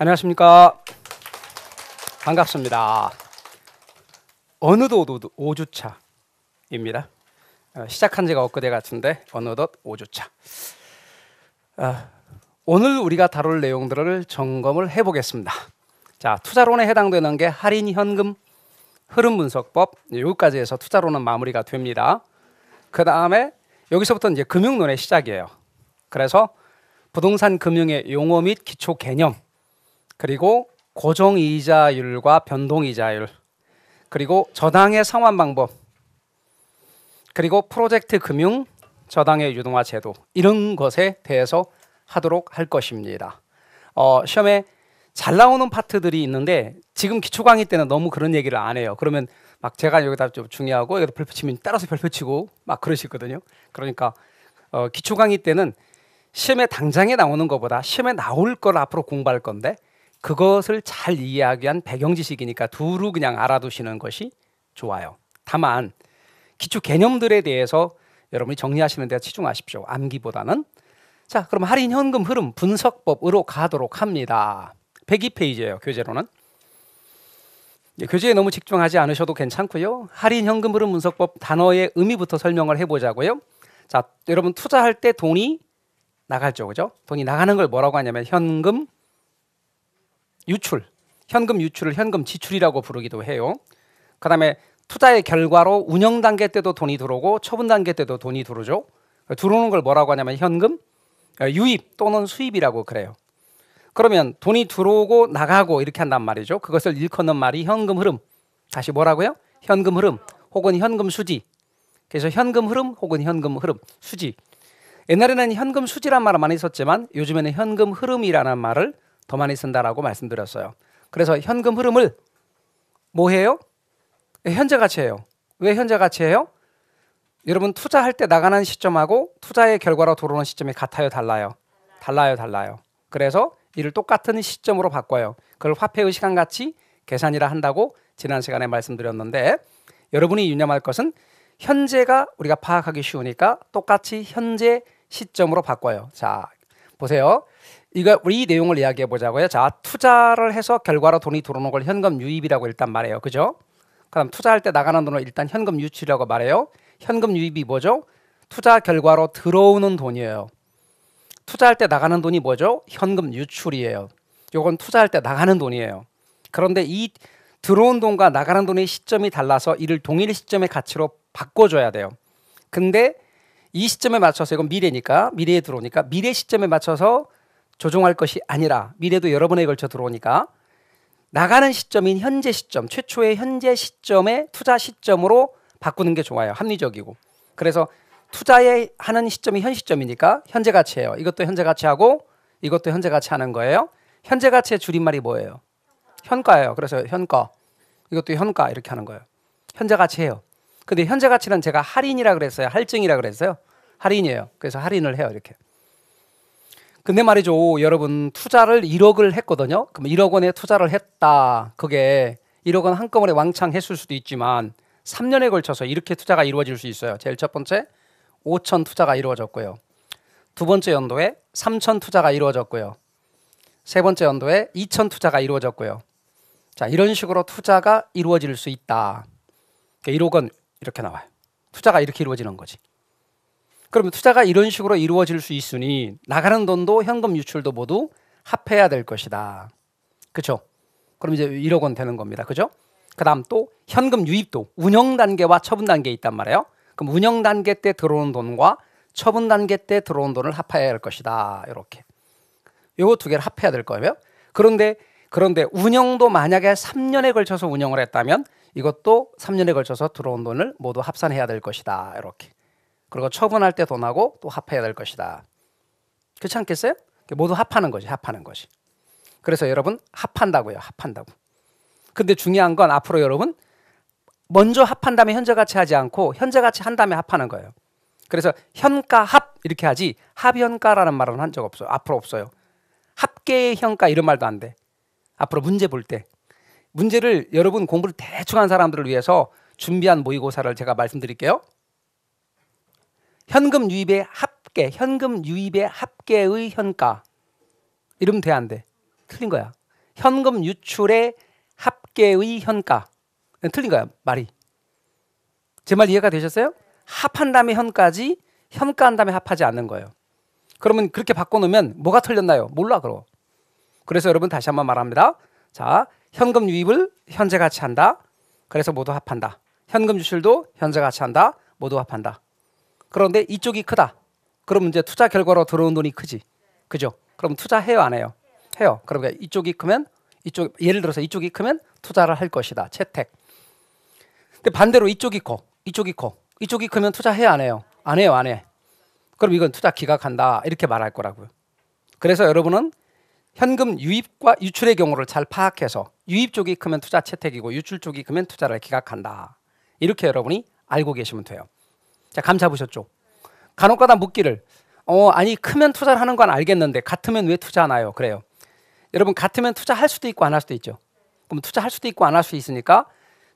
안녕하십니까. 반갑습니다. 어느덧 5주차입니다. 어, 시작한 지가 엊그제 같은데 어느덧 5주차. 어, 오늘 우리가 다룰 내용들을 점검을 해보겠습니다. 자, 투자론에 해당되는 게 할인 현금 흐름 분석법 여기까지 해서 투자론은 마무리가 됩니다. 그 다음에 여기서부터 이제 금융론의 시작이에요. 그래서 부동산 금융의 용어 및 기초 개념 그리고 고정 이자율과 변동 이자율, 그리고 저당의 상환 방법, 그리고 프로젝트 금융 저당의 유동화 제도 이런 것에 대해서 하도록 할 것입니다. 어, 시험에 잘 나오는 파트들이 있는데 지금 기초 강의 때는 너무 그런 얘기를 안 해요. 그러면 막 제가 여기다 좀 중요하고 여기다 별표 치면 따라서 별표 치고 막 그러시거든요. 그러니까 어, 기초 강의 때는 시험에 당장에 나오는 것보다 시험에 나올 걸 앞으로 공부할 건데 그것을 잘 이해하기 위한 배경 지식이니까 두루 그냥 알아두시는 것이 좋아요. 다만 기초 개념들에 대해서 여러분이 정리하시는 데 치중하십시오. 암기보다는 자, 그럼 할인 현금 흐름 분석법으로 가도록 합니다. 102페이지예요. 교재로는. 예, 교재에 너무 집중하지 않으셔도 괜찮고요. 할인 현금 흐름 분석법 단어의 의미부터 설명을 해 보자고요. 자, 여러분 투자할 때 돈이 나갈죠. 그죠? 돈이 나가는 걸 뭐라고 하냐면 현금 유출, 현금 유출을 현금 지출이라고 부르기도 해요. 그다음에 투자의 결과로 운영 단계 때도 돈이 들어오고 처분 단계 때도 돈이 들어오죠. 들어오는 걸 뭐라고 하냐면 현금 어, 유입 또는 수입이라고 그래요. 그러면 돈이 들어오고 나가고 이렇게 한단 말이죠. 그것을 일컫는 말이 현금 흐름. 다시 뭐라고요? 현금 흐름 혹은 현금 수지. 그래서 현금 흐름 혹은 현금 흐름 수지. 옛날에는 현금 수지란 말을 많이 썼지만 요즘에는 현금 흐름이라는 말을 더 많이 쓴다라고 말씀드렸어요. 그래서 현금 흐름을 뭐 해요? 예, 현재 가치예요. 왜 현재 가치예요? 여러분 투자할 때 나가는 시점하고 투자의 결과로 들어오는 시점이 같아요, 달라요? 달라요, 달라요. 그래서 이를 똑같은 시점으로 바꿔요. 그걸 화폐의 시간 가치 계산이라 한다고 지난 시간에 말씀드렸는데 여러분이 유념할 것은 현재가 우리가 파악하기 쉬우니까 똑같이 현재 시점으로 바꿔요. 자, 보세요. 이거 이 내용을 이야기해 보자고요. 자, 투자를 해서 결과로 돈이 들어오는 걸 현금 유입이라고 일단 말해요. 그죠? 그다음 투자할 때 나가는 돈을 일단 현금 유출이라고 말해요. 현금 유입이 뭐죠? 투자 결과로 들어오는 돈이에요. 투자할 때 나가는 돈이 뭐죠? 현금 유출이에요. 요건 투자할 때 나가는 돈이에요. 그런데 이 들어온 돈과 나가는 돈의 시점이 달라서 이를 동일 시점의 가치로 바꿔줘야 돼요. 근데 이 시점에 맞춰서 이건 미래니까 미래에 들어오니까 미래 시점에 맞춰서 조종할 것이 아니라 미래도 여러 번에 걸쳐 들어오니까 나가는 시점인 현재 시점, 최초의 현재 시점의 투자 시점으로 바꾸는 게 좋아요. 합리적이고. 그래서 투자에 하는 시점이 현 시점이니까 현재 가치예요. 이것도 현재 가치하고 이것도 현재 가치 하는 거예요. 현재 가치의 줄임말이 뭐예요? 현가예요. 그래서 현가. 이것도 현가 이렇게 하는 거예요. 현재 가치예요. 근데 현재 가치는 제가 할인이라 그랬어요. 할증이라 그랬어요. 할인이에요. 그래서 할인을 해요. 이렇게. 근데 말이죠. 여러분 투자를 1억을 했거든요. 그럼 1억 원에 투자를 했다. 그게 1억 원 한꺼번에 왕창 했을 수도 있지만 3년에 걸쳐서 이렇게 투자가 이루어질 수 있어요. 제일 첫 번째 5천 투자가 이루어졌고요. 두 번째 연도에 3천 투자가 이루어졌고요. 세 번째 연도에 2천 투자가 이루어졌고요. 자, 이런 식으로 투자가 이루어질 수 있다. 1억 그러니까 원 이렇게 나와요. 투자가 이렇게 이루어지는 거지. 그러면 투자가 이런 식으로 이루어질 수 있으니 나가는 돈도 현금 유출도 모두 합해야 될 것이다. 그렇죠? 그럼 이제 1억 원 되는 겁니다. 그죠? 그다음 또 현금 유입도 운영 단계와 처분 단계에 있단 말이에요. 그럼 운영 단계 때 들어오는 돈과 처분 단계 때 들어온 돈을 합해야 할 것이다. 이렇게. 요거 두 개를 합해야 될 거예요. 그런데 그런데 운영도 만약에 3년에 걸쳐서 운영을 했다면 이것도 3년에 걸쳐서 들어온 돈을 모두 합산해야 될 것이다. 이렇게. 그리고 처분할 때 돈하고 또 합해야 될 것이다. 그렇지 않겠어요? 모두 합하는 거이 합하는 것이. 그래서 여러분 합한다고요. 합한다고. 근데 중요한 건 앞으로 여러분 먼저 합한 다음에 현재 같이 하지 않고 현재 같이 한 다음에 합하는 거예요. 그래서 현가합 이렇게 하지 합현가라는 말은 한 적 없어요. 앞으로 없어요. 합계의 현가 이런 말도 안 돼. 앞으로 문제 볼 때 문제를 여러분 공부를 대충 한 사람들을 위해서 준비한 모의고사를 제가 말씀드릴게요. 현금 유입의 합계, 현금 유입의 합계의 현가. 이름 돼, 안 돼? 틀린 거야. 현금 유출의 합계의 현가. 네, 틀린 거야, 말이. 제 말 이해가 되셨어요? 합한 다음에 현까지, 현가한 다음에 합하지 않는 거예요. 그러면 그렇게 바꿔놓으면 뭐가 틀렸나요? 몰라, 그럼. 그래서 여러분 다시 한번 말합니다. 자, 현금 유입을 현재 가치 한다. 그래서 모두 합한다. 현금 유출도 현재 가치 한다. 모두 합한다. 그런데 이쪽이 크다. 그럼 이제 투자 결과로 들어온 돈이 크지. 그죠? 그럼 투자해요, 안 해요? 해요. 그러니까 이쪽이 크면 이쪽 예를 들어서 이쪽이 크면 투자를 할 것이다. 채택. 근데 반대로 이쪽이 커. 이쪽이 커. 이쪽이 크면 투자해야 안 해요. 안 해요, 안 해. 그럼 이건 투자 기각한다. 이렇게 말할 거라고요. 그래서 여러분은 현금 유입과 유출의 경우를 잘 파악해서 유입 쪽이 크면 투자 채택이고 유출 쪽이 크면 투자를 기각한다. 이렇게 여러분이 알고 계시면 돼요. 자, 감 잡으셨죠? 간혹가다 묻기를 어, 아니 크면 투자를 하는 건 알겠는데 같으면 왜 투자하나요? 그래요. 여러분 같으면 투자할 수도 있고 안 할 수도 있죠. 그럼 투자할 수도 있고 안 할 수 있으니까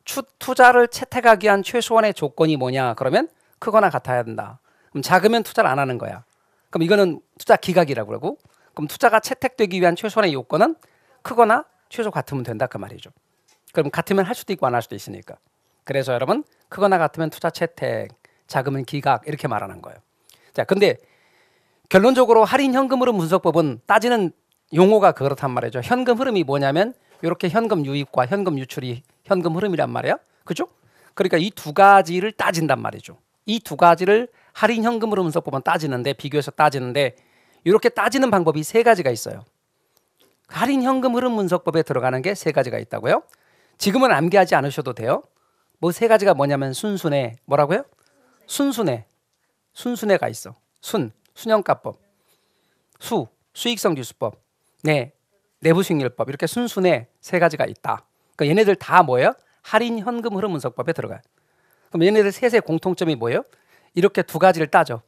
추, 투자를 채택하기 위한 최소한의 조건이 뭐냐? 그러면 크거나 같아야 된다. 그럼 작으면 투자를 안 하는 거야. 그럼 이거는 투자 기각이라고 그러고 그럼 투자가 채택되기 위한 최소한의 요건은 크거나 최소 같으면 된다 그 말이죠. 그럼 같으면 할 수도 있고 안 할 수도 있으니까. 그래서 여러분 크거나 같으면 투자 채택 자금은 기각 이렇게 말하는 거예요. 자, 근데 결론적으로 할인 현금 흐름 분석법은 따지는 용어가 그렇단 말이죠. 현금 흐름이 뭐냐면 이렇게 현금 유입과 현금 유출이 현금 흐름이란 말이야. 그죠? 그러니까 이 두 가지를 따진단 말이죠. 이 두 가지를 할인 현금 흐름 분석법은 따지는데 비교해서 따지는데 이렇게 따지는 방법이 세 가지가 있어요. 할인 현금 흐름 분석법에 들어가는 게 세 가지가 있다고요? 지금은 암기하지 않으셔도 돼요. 뭐 세 가지가 뭐냐면 순순해 뭐라고요? 순순해. 순순해가 있어. 순, 순형가법. 수, 수익성 기수법. 네, 내부 수익률법. 이렇게 순순해 세 가지가 있다. 그러니까 얘네들 다 뭐예요? 할인 현금 흐름 분석법에 들어가요. 그럼 얘네들 셋의 공통점이 뭐예요? 이렇게 두 가지를 따져이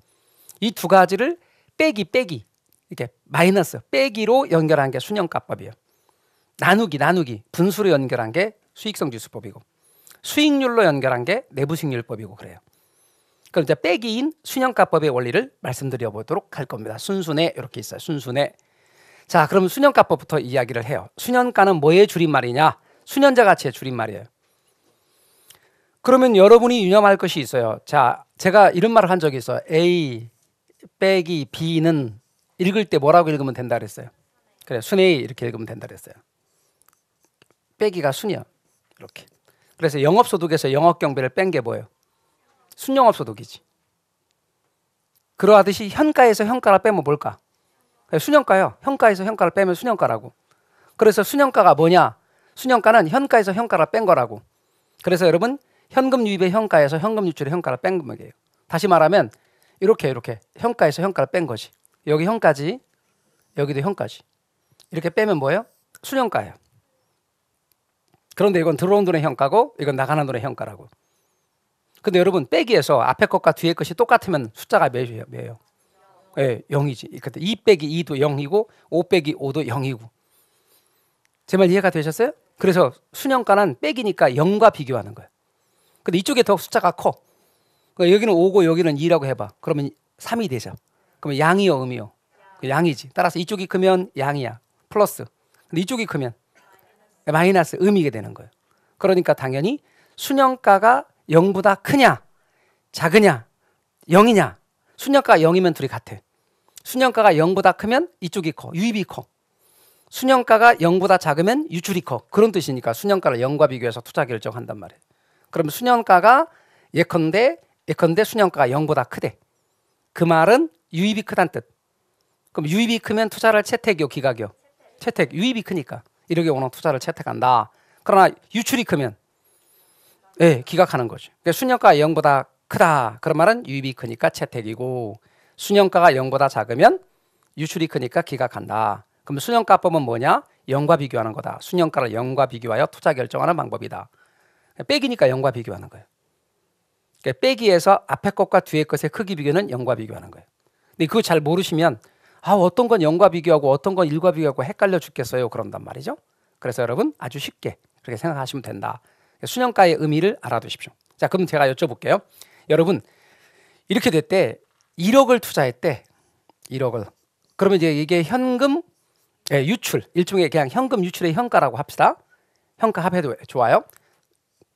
두 가지를 빼기 빼기 이렇게 마이너스 빼기로 연결한 게 순형가법이에요. 나누기 나누기 분수로 연결한 게 수익성 지수법이고 수익률로 연결한 게 내부 수익률법이고 그래요. 그럼 이제 빼기 인 순형가법의 원리를 말씀드려 보도록 할 겁니다. 순순에 이렇게 있어요. 순순에. 자, 그럼 순형가법부터 이야기를 해요. 순형가는 뭐의 줄임말이냐? 순현자 가치의 줄임말이에요. 그러면 여러분이 유념할 것이 있어요. 자, 제가 이런 말을 한 적이 있어요. A 빼기 B는 읽을 때 뭐라고 읽으면 된다 그랬어요. 그래, 순에 이렇게 읽으면 된다 그랬어요. 빼기가 순이야. 이렇게. 그래서 영업소득에서 영업경비를 뺀 게 뭐예요? 순영업 소득이지. 그러하듯이 현가에서 현가를 빼면 뭘까? 순영가요. 현가에서 현가를 빼면 순영가라고. 그래서 순영가가 뭐냐? 순영가는 현가에서 현가를 뺀 거라고. 그래서 여러분 현금 유입의 현가에서 현금 유출의 현가를 뺀 금액이에요. 다시 말하면 이렇게 이렇게 현가에서 현가를 뺀 거지. 여기 현까지, 여기도 현까지. 이렇게 빼면 뭐예요? 순영가예요. 그런데 이건 들어온 돈의 현가고 이건 나가는 돈의 현가라고. 근데 여러분 빼기에서 앞에 것과 뒤에 것이 똑같으면 숫자가 몇이에요? 몇이에요? 예, 0이지. 그때 2 빼기 2도 0이고 5 빼기 5도 0이고. 제 말 이해가 되셨어요? 그래서 수년가는 빼기니까 0과 비교하는 거예요. 근데 이쪽에 더 숫자가 커. 그러니까 여기는 5고 여기는 2라고 해봐. 그러면 3이 되죠. 그러면 양이요, 음이요? 그 양이지. 따라서 이쪽이 크면 양이야. 플러스. 근데 이쪽이 크면 마이너스 음이게 되는 거예요. 그러니까 당연히 수년가가 0보다 크냐, 작으냐, 0이냐. 수년가가 0이면 둘이 같아. 수년가가 0보다 크면 이쪽이 커. 유입이 커. 수년가가 0보다 작으면 유출이 커. 그런 뜻이니까 수년가를 0과 비교해서 투자 결정한단 말이에요. 그럼 수년가가 예컨대 예컨대 수년가가 0보다 크대. 그 말은 유입이 크단 뜻. 그럼 유입이 크면 투자를 채택이요, 기각이요? 채택. 채택. 유입이 크니까. 이렇게 오는 투자를 채택한다. 그러나 유출이 크면 네, 예, 기각하는 거죠. 그러니까 순영가가 0보다 크다. 그런 말은 유입이 크니까 채택이고 수년가가 0보다 작으면 유출이 크니까 기각한다. 그럼 수년가법은 뭐냐? 0과 비교하는 거다. 수년가를 0과 비교하여 투자 결정하는 방법이다. 그러니까 빼기니까 0과 비교하는 거예요. 그러니까 빼기에서 앞에 것과 뒤에 것의 크기 비교는 0과 비교하는 거예요. 근데 그거 잘 모르시면 아 어떤 건 0과 비교하고 어떤 건 1과 비교하고 헷갈려 죽겠어요. 그런단 말이죠. 그래서 여러분 아주 쉽게 그렇게 생각하시면 된다. 수년가의 의미를 알아두십시오. 자, 그럼 제가 여쭤볼게요. 여러분 이렇게 될때 1억을 투자했대. 1억을. 그러면 이제 이게 현금 예, 유출 일종의 그냥 현금 유출의 현가라고 합시다. 현가 합해도 좋아요.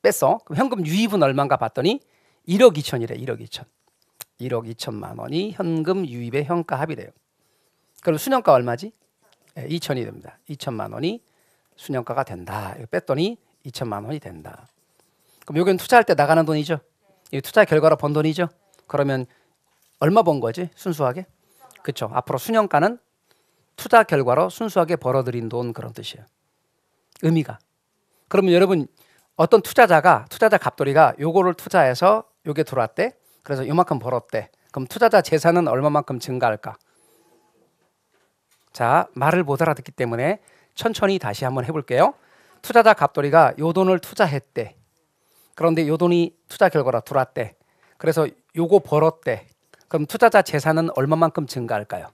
뺐어. 그럼 현금 유입은 얼마인가 봤더니 1억 2천이래. 1억 2천. 1억 2천만 원이 현금 유입의 현가 합이 돼요. 그럼 순현가 얼마지? 예, 2천이 됩니다. 2천만 원이 순현가가 된다. 이거 뺐더니 2천만 원이 된다. 그럼 여기는 투자할 때 나가는 돈이죠. 이 투자 결과로 번 돈이죠. 그러면 얼마 번 거지? 순수하게? 그렇죠. 앞으로 수년간은 투자 결과로 순수하게 벌어들인 돈 그런 뜻이에요. 의미가. 그러면 여러분 어떤 투자자가 투자자 갑돌이가 요거를 투자해서 요게 들어왔대. 그래서 요만큼 벌었대. 그럼 투자자 재산은 얼마만큼 증가할까? 자, 말을 못 알아듣기 때문에 천천히 다시 한번 해볼게요. 투자자 갑돌이가 요돈을 투자했대. 그런데 요돈이 투자 결과로 들어왔대. 그래서 요거 벌었대. 그럼 투자자 재산은 얼마만큼 증가할까요?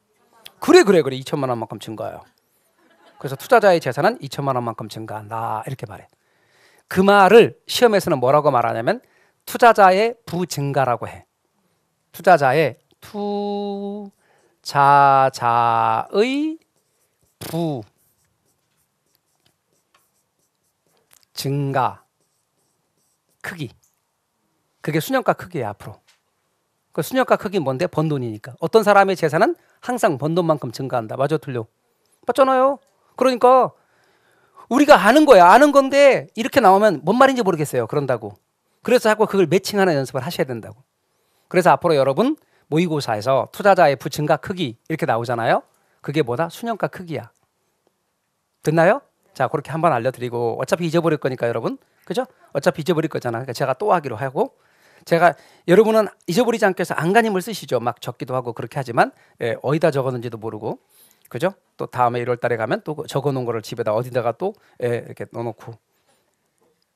그래 그래 그래 2천만 원만큼 증가해요. 그래서 투자자의 재산은 2천만 원만큼 증가한다 이렇게 말해. 그 말을 시험에서는 뭐라고 말하냐면 투자자의 부증가라고 해. 투자자의 투자자의 부 증가, 크기. 그게 수년가 크기예요, 앞으로. 그 수년가 크기 뭔데? 번 돈이니까. 어떤 사람의 재산은 항상 번 돈만큼 증가한다. 맞아, 틀려. 맞잖아요. 그러니까 우리가 아는 거야. 아는 건데 이렇게 나오면 뭔 말인지 모르겠어요. 그런다고. 그래서 자꾸 그걸 매칭하는 연습을 하셔야 된다고. 그래서 앞으로 여러분 모의고사에서 투자자의 부증가 크기 이렇게 나오잖아요. 그게 뭐다? 수년가 크기야. 됐나요? 자, 그렇게 한번 알려드리고 어차피 잊어버릴 거니까 여러분, 그죠? 어차피 잊어버릴 거잖아. 그러니까 제가 또 하기로 하고 제가 여러분은 잊어버리지 않기 위해서 안간힘을 쓰시죠. 막 적기도 하고 그렇게 하지만 예, 어디다 적었는지도 모르고 그죠? 또 다음에 1월 달에 가면 또 적어놓은 거를 집에다 어디다가 또 예, 이렇게 넣어놓고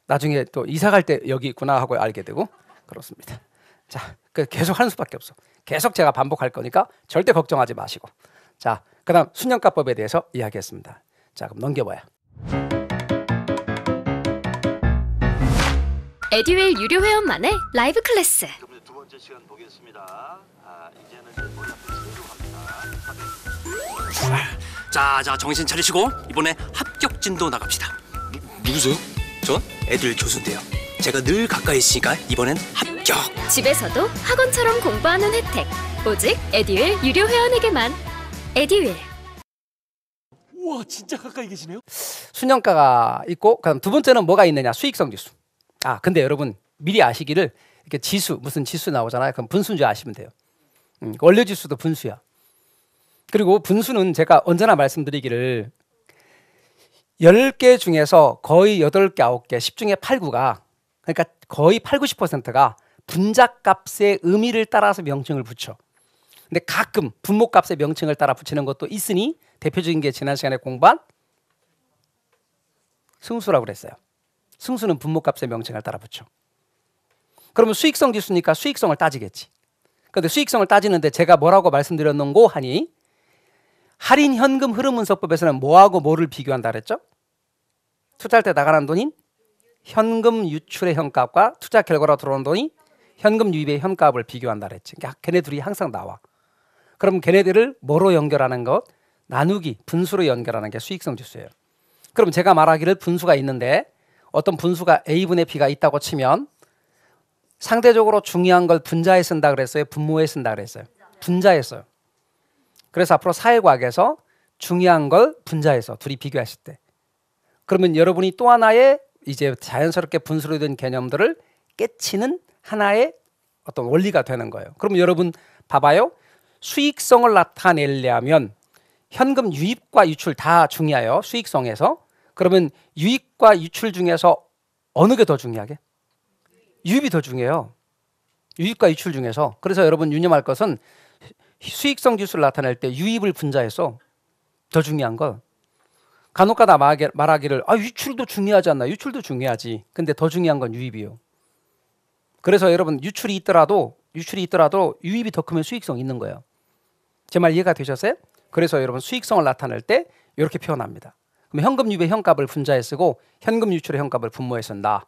나중에 또 이사 갈 때 여기 있구나 하고 알게 되고 그렇습니다. 자, 그 계속 하는 수밖에 없어. 계속 제가 반복할 거니까 절대 걱정하지 마시고. 자, 그다음 순년가법에 대해서 이야기했습니다. 자, 그럼 넘겨봐요. 에듀윌 유료 회원만의 라이브 클래스. 두 번째 시간 보겠습니다. 아, 이제는 이제 몰라 합니다. 아, 자, 자, 정신 차리시고 이번에 합격진도 나갑시다. 누, 구세요 전 애들 교수인데요. 제가 늘 가까이 있으니까 이번엔 합격. 집에서도 학원처럼 공부하는 혜택. 오직 에듀윌 유료 회원에게만. 에듀윌. 우와, 진짜 가까이 계시네요. 수년가가 있고 그다음 두 번째는 뭐가 있느냐? 수익성 지수. 아, 근데 여러분 미리 아시기를 이렇게 지수 무슨 지수 나오잖아요. 그럼 분수인 줄 아시면 돼요. 음, 그 원료 지수도 분수야. 그리고 분수는 제가 언제나 말씀드리기를 10개 중에서 거의 8개, 9개, 10중에 8, 9가 그러니까 거의 8, 90%가 분자값의 의미를 따라서 명칭을 붙여. 근데 가끔 분모값의 명칭을 따라 붙이는 것도 있으니 대표적인 게 지난 시간에 공부한 승수라고 그랬어요. 승수는 분모값의 명칭을 따라 붙여. 그러면 수익성 지수니까 수익성을 따지겠지. 그런데 수익성을 따지는데 제가 뭐라고 말씀드렸는고 하니 할인 현금 흐름 분석법에서는 뭐하고 뭐를 비교한다 그랬죠? 투자할 때 나가는 돈인 현금 유출의 현값과 투자 결과로 들어오는 돈이 현금 유입의 현값을 비교한다 그랬지. 그러니까 걔네 둘이 항상 나와. 그럼 걔네들을 뭐로 연결하는 것? 나누기, 분수로 연결하는 게 수익성 지수예요. 그럼 제가 말하기를 분수가 있는데 어떤 분수가 a분의 b가 있다고 치면 상대적으로 중요한 걸 분자에 쓴다 그랬어요. 분모에 쓴다 그랬어요. 분자에 써요. 그래서 앞으로 사회과학에서 중요한 걸 분자에서 둘이 비교하실 때 그러면 여러분이 또 하나의 이제 자연스럽게 분수로 된 개념들을 깨치는 하나의 어떤 원리가 되는 거예요. 그럼 여러분 봐봐요. 수익성을 나타내려면 현금 유입과 유출 다 중요해요. 수익성에서. 그러면 유익 유입과 유출 중에서 어느 게 더 중요하게? 유입이 더 중요해요. 유입과 유출 중에서. 그래서 여러분 유념할 것은 수익성 지수를 나타낼 때 유입을 분자해서 더 중요한 건 간혹가다 말하기를 아 유출도 중요하지 않나 유출도 중요하지 근데 더 중요한 건 유입이요 그래서 여러분 유출이 있더라도 유출이 있더라도 유입이 더 크면 수익성 이 있는 거예요 제 말 이해가 되셨어요? 그래서 여러분 수익성을 나타낼 때 이렇게 표현합니다 그럼 현금 유의 현값을 분자에 쓰고 현금 유출의 현값을 분모에 쓴다.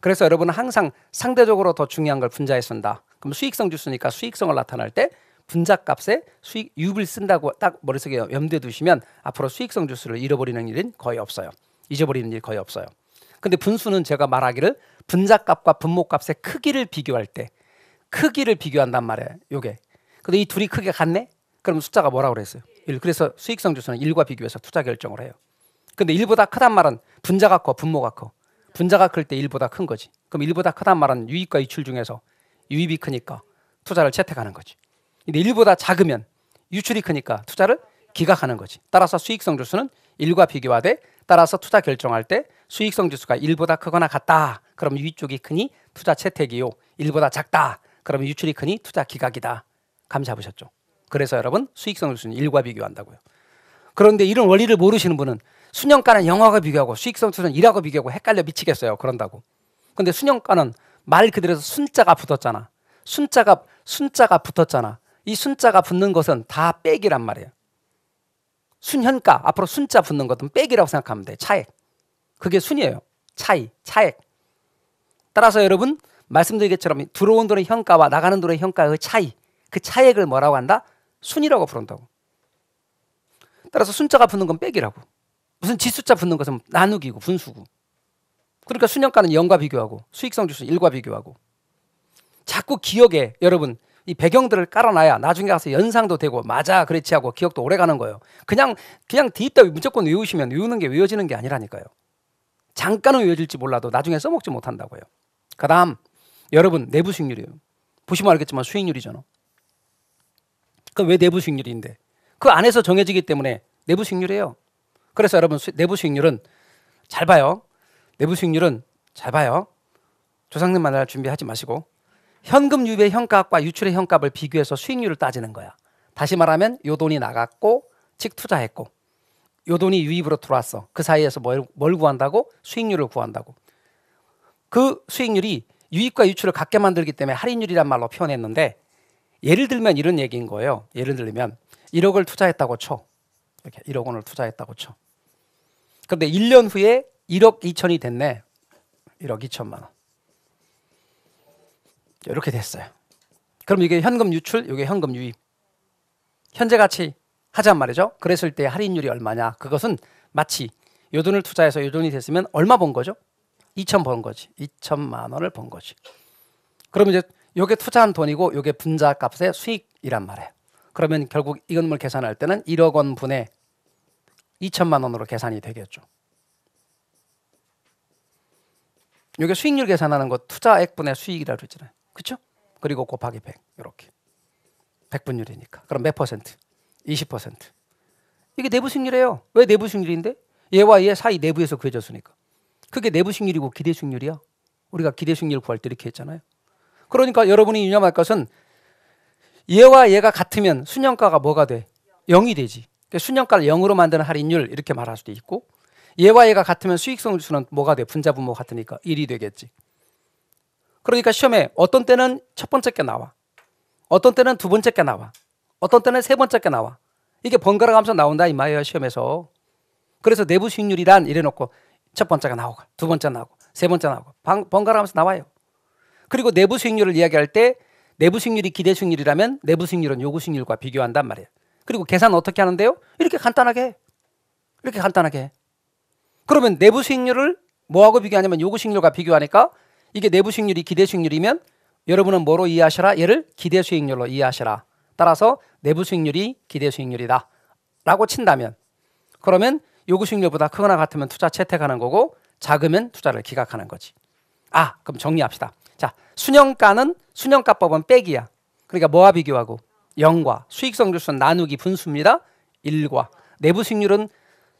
그래서 여러분은 항상 상대적으로 더 중요한 걸 분자에 쓴다. 그럼 수익성 주수니까 수익성을 나타낼 때 분자값에 수익 유를 쓴다고 딱 머릿속에 염두에 두시면 앞으로 수익성 주수를 잃어버리는 일은 거의 없어요. 잊어버리는 일 거의 없어요. 근데 분수는 제가 말하기를 분자값과 분모값의 크기를 비교할 때 크기를 비교한단 말이에요. 요게. 근데 이 둘이 크게 같네? 그럼 숫자가 뭐라고 그랬어요? 1. 그래서 수익성 주수는 1과 비교해서 투자 결정을 해요. 근데 일보다 크단 말은 분자가 커, 분모가 커. 분자가 클때 일보다 큰 거지. 그럼 일보다 크단 말은 유입과 유출 중에서 유입이 크니까 투자를 채택하는 거지. 근데 일보다 작으면 유출이 크니까 투자를 기각하는 거지. 따라서 수익성 지수는 일과 비교하되 따라서 투자 결정할 때 수익성 지수가 1보다 크거나 같다. 그럼 유입 쪽이 크니 투자 채택이요. 1보다 작다. 그러면 유출이 크니 투자 기각이다. 감 잡으셨죠? 그래서 여러분 수익성 지수는 1과 비교한다고요. 그런데 이런 원리를 모르시는 분은 순년가는영하가 비교하고 수익성 투자는 일하고 비교하고 헷갈려 미치겠어요. 그런다고. 근데 순년가는말 그대로 순자가 붙었잖아. 순자가 순자가 붙었잖아. 이 순자가 붙는 것은 다 빼기란 말이에요. 순현가 앞으로 순자 붙는 것은 빼기라고 생각하면 돼. 차액. 그게 순이에요. 차이, 차액. 따라서 여러분 말씀드린 것처럼 들어온 돈의 현가와 나가는 돈의 현가의 차이. 그 차액을 뭐라고 한다? 순이라고 부른다고. 따라서 순자가 붙는 건 빼기라고. 무슨 지수자 붙는 것은 나누기고 분수고. 그러니까 수년가는 0과 비교하고 수익성 지수 1과 비교하고 자꾸 기억에 여러분 이 배경들을 깔아놔야 나중에 가서 연상도 되고 맞아 그렇지 하고 기억도 오래 가는 거예요. 그냥 그냥 뒤따위 무조건 외우시면 외우는 게 외워지는 게 아니라니까요. 잠깐은 외워질지 몰라도 나중에 써먹지 못한다고요. 그다음 여러분 내부 수익률이에요. 보시면 알겠지만 수익률이잖아. 그왜 내부 수익률인데? 그 안에서 정해지기 때문에 내부 수익률이에요. 그래서 여러분 수, 내부 수익률은 잘 봐요. 내부 수익률은 잘 봐요. 조상님 만날 준비하지 마시고 현금 유배 현값과 유출의 현값을 비교해서 수익률을 따지는 거야. 다시 말하면 요 돈이 나갔고 즉 투자했고 요 돈이 유입으로 들어왔어. 그 사이에서 뭘, 뭘 구한다고? 수익률을 구한다고. 그 수익률이 유입과 유출을 같게 만들기 때문에 할인율이란 말로 표현했는데 예를 들면 이런 얘기인 거예요. 예를 들면 1억을 투자했다고 쳐. 이렇게 1억 원을 투자했다고 쳐. 그런데 1년 후에 1억 2천이 됐네. 1억 2천만 원. 이렇게 됐어요. 그럼 이게 현금 유출, 이게 현금 유입. 현재 가치 하자 말이죠. 그랬을 때 할인율이 얼마냐? 그것은 마치 요 돈을 투자해서 요 돈이 됐으면 얼마 번 거죠? 2천 번 거지. 2천만 원을 번 거지. 그럼 이제 요게 투자한 돈이고 요게 분자 값의 수익이란 말이에요. 그러면 결국 이건물 계산할 때는 1억 원 분의 2천만 원으로 계산이 되겠죠. 이게 수익률 계산하는 거 투자액분의 수익이라 그러잖아요. 그렇죠? 그리고 곱하기 100 이렇게. 100분율이니까. 그럼 몇 퍼센트? 20%. 이게 내부 수익률이에요. 왜 내부 수익률인데? 얘와 얘 사이 내부에서 그어졌으니까. 그게 내부 수익률이고 기대 수익률이야. 우리가 기대 수익률 구할 때 이렇게 했잖아요. 그러니까 여러분이 유념할 것은 얘와 얘가 같으면 순형가가 뭐가 돼? 0이 되지. 그 순년가를 0으로 만드는 할인율 이렇게 말할 수도 있고 얘와 얘가 같으면 수익성 지수는 뭐가 돼? 분자분모 같으니까 1이 되겠지. 그러니까 시험에 어떤 때는 첫 번째 게 나와. 어떤 때는 두 번째 게 나와. 어떤 때는 세 번째 게 나와. 이게 번갈아 가면서 나온다 이마이에 시험에서. 그래서 내부 수익률이란 이래놓고 첫 번째가 나오고 두 번째 나오고 세 번째 나오고 번갈아 가면서 나와요. 그리고 내부 수익률을 이야기할 때 내부 수익률이 기대 수익률이라면 내부 수익률은 요구 수익률과 비교한단 말이에요. 그리고 계산 어떻게 하는데요? 이렇게 간단하게 이렇게 간단하게 그러면 내부 수익률을 뭐하고 비교하냐면 요구 수익률과 비교하니까 이게 내부 수익률이 기대 수익률이면 여러분은 뭐로 이해하시라? 얘를 기대 수익률로 이해하시라. 따라서 내부 수익률이 기대 수익률이다. 라고 친다면 그러면 요구 수익률보다 크거나 같으면 투자 채택하는 거고 작으면 투자를 기각하는 거지. 아, 그럼 정리합시다. 자, 순형가는 순형가법은 빼기야. 그러니까 뭐와 비교하고 0과 수익성 조수는 나누기 분수입니다. 1과 내부 수익률은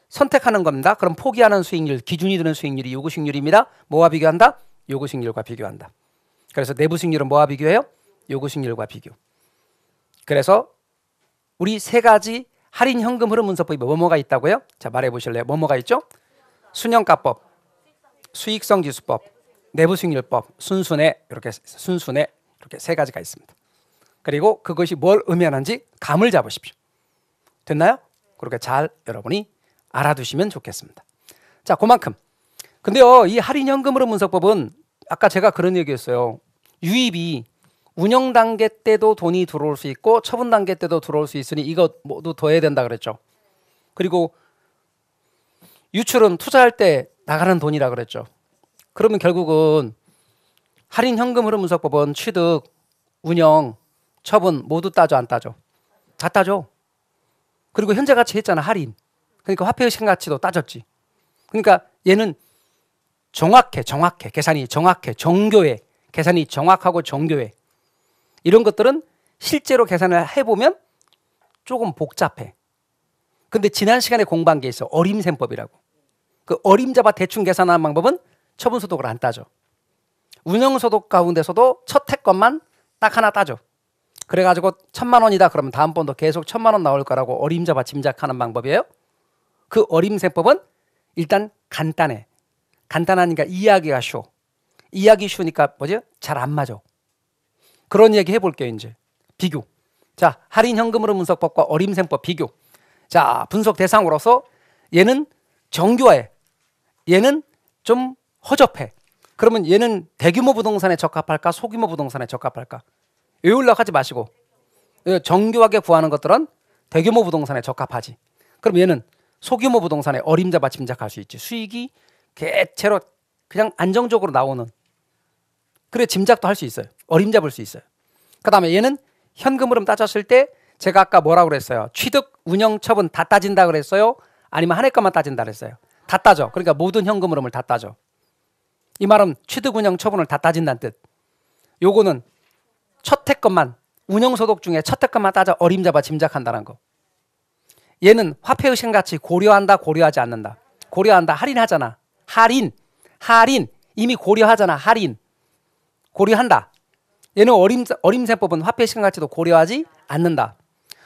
선택하는 겁니다. 그럼 포기하는 수익률, 기준이 되는 수익률이 요구 수익률입니다. 뭐와 비교한다? 요구 수익률과 비교한다. 그래서 내부 수익률은 뭐와 비교해요? 요구 수익률과 비교. 그래서 우리 세 가지 할인 현금 흐름 분석법이 뭐뭐가 있다고요? 자, 말해 보실래요? 뭐뭐가 있죠? 순영가법, 수익성 지수법, 내부 수익률법, 순순해 이렇게 순순해 이렇게 세 가지가 있습니다. 그리고 그것이 뭘 의미하는지 감을 잡으십시오. 됐나요? 그렇게 잘 여러분이 알아두시면 좋겠습니다. 자, 그만큼. 근데요, 이 할인 현금으로 문서법은 아까 제가 그런 얘기했어요. 유입이 운영 단계 때도 돈이 들어올 수 있고 처분 단계 때도 들어올 수 있으니 이것 모두 더해야 된다 그랬죠. 그리고 유출은 투자할 때 나가는 돈이라 그랬죠. 그러면 결국은 할인 현금 흐름 분석법은 취득, 운영, 처분 모두 따져 안 따져? 다 따져. 그리고 현재 가치 했잖아 할인. 그러니까 화폐의 생가치도 따졌지. 그러니까 얘는 정확해, 정확해. 계산이 정확해, 정교해. 계산이 정확하고 정교해. 이런 것들은 실제로 계산을 해보면 조금 복잡해. 근데 지난 시간에 공부한 게 있어. 어림셈법이라고. 그 어림잡아 대충 계산하는 방법은 처분소득을 안 따져. 운영소득 가운데서도 첫 해건만 딱 하나 따져. 그래가지고 천만 원이다 그러면 다음번도 계속 천만 원 나올 거라고 어림잡아 짐작하는 방법이에요. 그어림세법은 일단 간단해. 간단하니까 이야기가 쉬워. 이야기 쉬우니까 뭐지? 잘 안 맞아. 그런 얘기 해볼게요 이제. 비교. 자 할인 현금으로 분석법과 어림세법 비교. 자 분석 대상으로서 얘는 정교해. 얘는 좀 허접해. 그러면 얘는 대규모 부동산에 적합할까 소규모 부동산에 적합할까? 외울율고하지 마시고 예, 정교하게 구하는 것들은 대규모 부동산에 적합하지. 그럼 얘는 소규모 부동산에 어림잡아 짐작할 수 있지. 수익이 대체로 그냥 안정적으로 나오는. 그래 짐작도 할 수 있어요. 어림잡을 수 있어요. 그다음에 얘는 현금 으로 따졌을 때 제가 아까 뭐라고 그랬어요? 취득, 운영, 처분 다 따진다 그랬어요? 아니면 한해 것만 따진다 그랬어요? 다 따져. 그러니까 모든 현금 흐름을 다 따져. 이 말은 취득, 운영, 처분을 다 따진다는 뜻. 요거는 첫 태권만 운영소득 중에 첫 태권만 따져 어림잡아 짐작한다는 거. 얘는 화폐의신 같이 고려한다 고려하지 않는다. 고려한다 할인하잖아. 할인 할인 이미 고려하잖아 할인 고려한다. 얘는 어림 어림세법은 화폐의신 같이도 고려하지 않는다.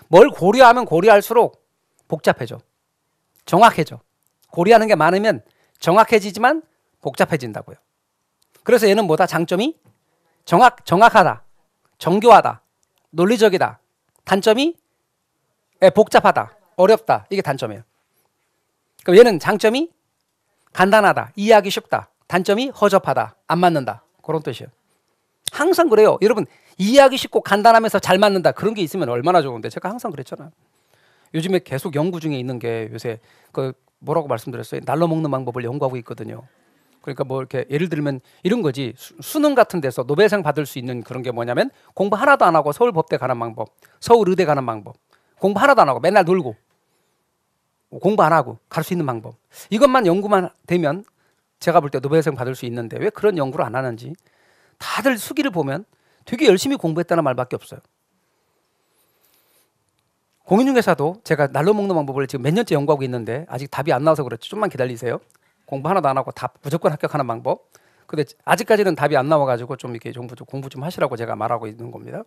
뭘 고려하면 고려할수록 복잡해져. 정확해져. 고려하는 게 많으면 정확해지지만 복잡해진다고요. 그래서 얘는 뭐다 장점이 정확 정확하다. 정교하다, 논리적이다. 단점이 예, 복잡하다, 어렵다. 이게 단점이에요. 그럼 얘는 장점이 간단하다, 이해하기 쉽다. 단점이 허접하다, 안 맞는다. 그런 뜻이에요. 항상 그래요. 여러분 이해하기 쉽고 간단하면서 잘 맞는다 그런 게 있으면 얼마나 좋은데 제가 항상 그랬잖아요. 요즘에 계속 연구 중에 있는 게 요새 그 뭐라고 말씀드렸어요? 날로 먹는 방법을 연구하고 있거든요. 그러니까 뭐 이렇게 예를 들면 이런 거지 수능 같은 데서 노벨상 받을 수 있는 그런 게 뭐냐면 공부 하나도 안 하고 서울 법대 가는 방법, 서울 의대 가는 방법, 공부 하나도 안 하고 맨날 놀고 공부 안 하고 갈 수 있는 방법 이것만 연구만 되면 제가 볼 때 노벨상 받을 수 있는데 왜 그런 연구를 안 하는지 다들 수기를 보면 되게 열심히 공부했다는 말밖에 없어요. 공인중개사도 제가 날로 먹는 방법을 지금 몇 년째 연구하고 있는데 아직 답이 안 나와서 그렇지 좀만 기다리세요. 공부 하나도 안 하고 다 무조건 합격하는 방법. 근데 아직까지는 답이 안 나와가지고 좀 이렇게 좀 공부 좀 하시라고 제가 말하고 있는 겁니다.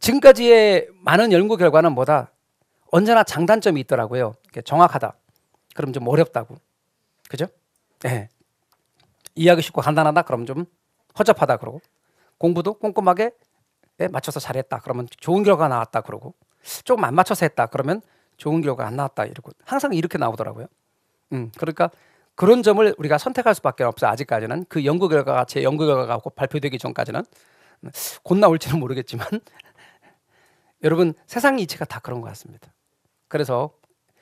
지금까지의 많은 연구 결과는 뭐다? 언제나 장단점이 있더라고요. 정확하다. 그럼 좀 어렵다고. 그죠? 네. 이해하기 쉽고 간단하다. 그럼 좀 허접하다. 그러고. 공부도 꼼꼼하게 예, 맞춰서 잘했다. 그러면 좋은 결과가 나왔다. 그러고. 조금 안 맞춰서 했다. 그러면 좋은 결과가 안 나왔다. 이러고. 항상 이렇게 나오더라고요. 음, 그러니까 그런 점을 우리가 선택할 수밖에 없어 아직까지는 그 연구 결과가 제 연구 결과가 발표되기 전까지는 곧 나올지는 모르겠지만 여러분 세상 이치가 다 그런 것 같습니다. 그래서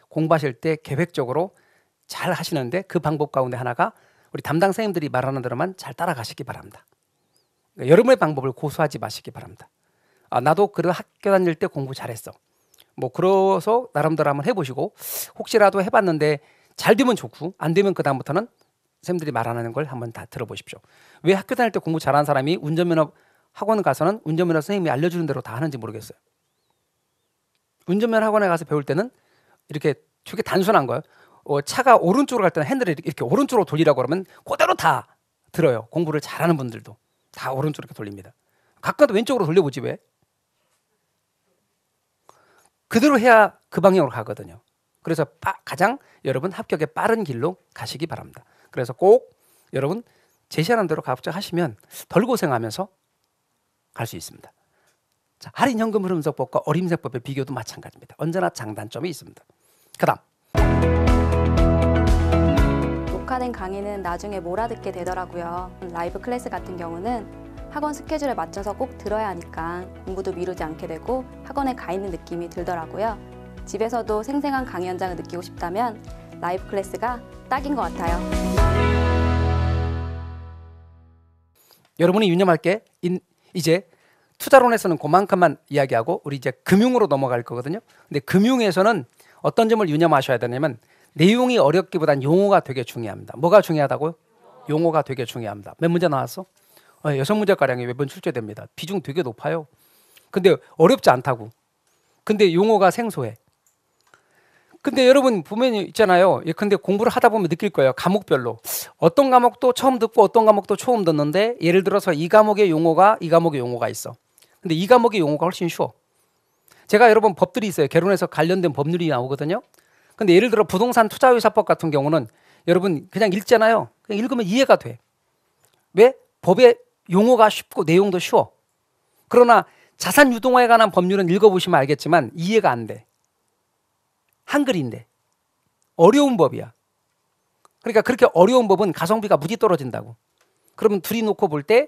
공부하실 때 계획적으로 잘 하시는데 그 방법 가운데 하나가 우리 담당 선생님들이 말하는 대로만 잘 따라가시기 바랍니다. 그러니까 여러분의 방법을 고수하지 마시기 바랍니다. 아, 나도 그래도 학교 다닐 때 공부 잘했어. 뭐 그래서 나름대로 한번 해보시고 혹시라도 해봤는데 잘 되면 좋고 안 되면 그 다음부터는 쌤들이 말하는 걸 한번 다 들어보십시오. 왜 학교 다닐 때 공부 잘하는 사람이 운전면허 학원 가서는 운전면허 선생님이 알려주는 대로 다 하는지 모르겠어요. 운전면허 학원에 가서 배울 때는 이렇게 되게 단순한 거예요. 어, 차가 오른쪽으로 갈 때는 핸들을 이렇게 오른쪽으로 돌리라고 그러면 그대로 다 들어요. 공부를 잘하는 분들도 다 오른쪽으로 이렇게 돌립니다. 가끔도 왼쪽으로 돌려보지 왜? 그대로 해야 그 방향으로 가거든요. 그래서 빠, 가장 여러분 합격에 빠른 길로 가시기 바랍니다. 그래서 꼭 여러분 제시하는 대로 합격하시면 덜 고생하면서 갈 수 있습니다. 자, 할인 현금 흐름석법과 어림세법의 비교도 마찬가지입니다. 언제나 장단점이 있습니다. 그다음 녹화된 강의는 나중에 몰아듣게 되더라고요. 라이브 클래스 같은 경우는 학원 스케줄에 맞춰서 꼭 들어야 하니까 공부도 미루지 않게 되고 학원에 가 있는 느낌이 들더라고요. 집에서도 생생한 강연장을 느끼고 싶다면 라이브 클래스가 딱인 것 같아요. 여러분이 유념할게 인, 이제 투자론에서는 그만큼만 이야기하고 우리 이제 금융으로 넘어갈 거거든요. 근데 금융에서는 어떤 점을 유념하셔야 되냐면 내용이 어렵기보단 용어가 되게 중요합니다. 뭐가 중요하다고요? 용어가 되게 중요합니다. 몇 문제 나왔어? 어, 여섯 문제 가량이 매번 출제됩니다. 비중 되게 높아요. 근데 어렵지 않다고. 근데 용어가 생소해. 근데 여러분 보면 있잖아요. 예, 근데 공부를 하다 보면 느낄 거예요. 과목별로. 어떤 과목도 처음 듣고 어떤 과목도 처음 듣는데 예를 들어서 이 과목의 용어가 이 과목의 용어가 있어. 근데 이 과목의 용어가 훨씬 쉬워. 제가 여러분 법들이 있어요. 결혼에서 관련된 법률이 나오거든요. 근데 예를 들어 부동산 투자유사법 같은 경우는 여러분 그냥 읽잖아요. 그냥 읽으면 이해가 돼. 왜? 법의 용어가 쉽고 내용도 쉬워. 그러나 자산 유동화에 관한 법률은 읽어보시면 알겠지만 이해가 안 돼. 한글인데 어려운 법이야. 그러니까 그렇게 어려운 법은 가성비가 무지 떨어진다고. 그러면 둘이 놓고 볼 때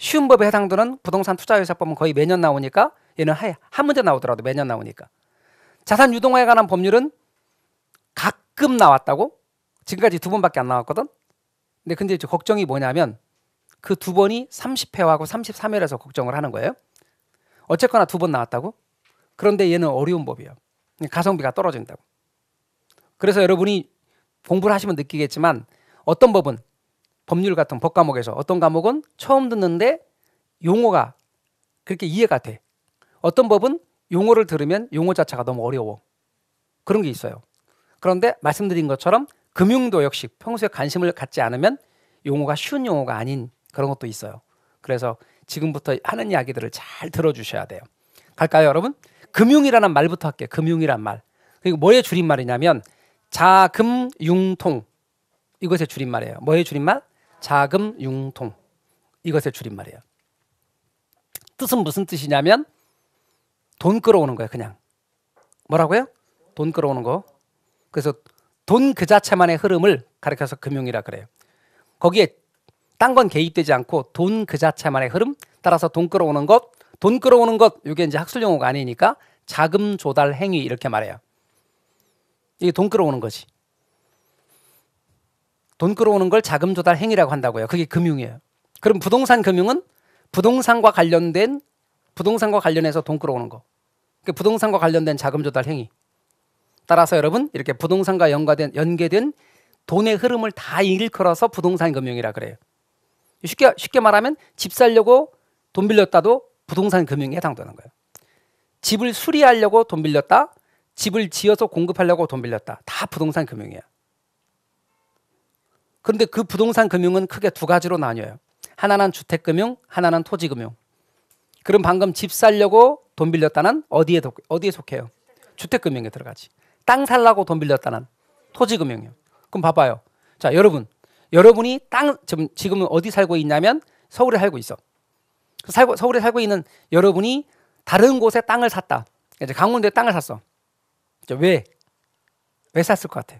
쉬운 법에 해당되는 부동산 투자회사법은 거의 매년 나오니까 얘는 한 문제 나오더라도 매년 나오니까. 자산 유동화에 관한 법률은 가끔 나왔다고? 지금까지 두 번밖에 안 나왔거든. 근데 근데 이제 걱정이 뭐냐면 그 두 번이 30회하고 33회에서 걱정을 하는 거예요. 어쨌거나 두 번 나왔다고? 그런데 얘는 어려운 법이에요. 가성비가 떨어진다고. 그래서 여러분이 공부를 하시면 느끼겠지만 어떤 법은 법률 같은 법 과목에서 어떤 과목은 처음 듣는데 용어가 그렇게 이해가 돼. 어떤 법은 용어를 들으면 용어 자체가 너무 어려워. 그런 게 있어요. 그런데 말씀드린 것처럼 금융도 역시 평소에 관심을 갖지 않으면 용어가 쉬운 용어가 아닌 그런 것도 있어요. 그래서 지금부터 하는 이야기들을 잘 들어주셔야 돼요. 갈까요, 여러분? 금융이라는 말부터 할게요. 금융이란 말. 그리고 뭐의 줄임말이냐면 자금 융통. 이것의 줄임말이에요. 뭐의 줄임말? 자금 융통. 이것의 줄임말이에요. 뜻은 무슨 뜻이냐면 돈 끌어오는 거예요, 그냥. 뭐라고요? 돈 끌어오는 거. 그래서 돈 그 자체만의 흐름을 가리켜서 금융이라 그래요. 거기에 딴 건 개입되지 않고 돈 그 자체만의 흐름 따라서 돈 끌어오는 것돈 끌어오는 것 이게 이제 학술 용어가 아니니까 자금 조달 행위 이렇게 말해요. 이게 돈 끌어오는 거지. 돈 끌어오는 걸 자금 조달 행위라고 한다고요. 그게 금융이에요. 그럼 부동산 금융은 부동산과 관련된 부동산과 관련해서 돈 끌어오는 거. 그 부동산과 관련된 자금 조달 행위. 따라서 여러분 이렇게 부동산과 연관된 연계된 돈의 흐름을 다 일컬어서 부동산 금융이라 그래요. 쉽게 쉽게 말하면 집 살려고 돈 빌렸다도 부동산 금융에 해당되는 거예요. 집을 수리하려고 돈 빌렸다. 집을 지어서 공급하려고 돈 빌렸다. 다 부동산 금융이에요. 그런데 그 부동산 금융은 크게 두 가지로 나뉘어요. 하나는 주택 금융, 하나는 토지 금융. 그럼 방금 집 살려고 돈 빌렸다는 어디에 어디에 속해요? 주택 금융에 들어가지. 땅 살라고 돈 빌렸다는 토지 금융이요. 그럼 봐봐요. 자, 여러분. 여러분이 땅 지금 지금은 어디 살고 있냐면 서울에 살고 있어. 그 살고, 서울에 살고 있는 여러분이 다른 곳에 땅을 샀다. 이제 강원도에 땅을 샀어. 왜? 왜 샀을 것 같아?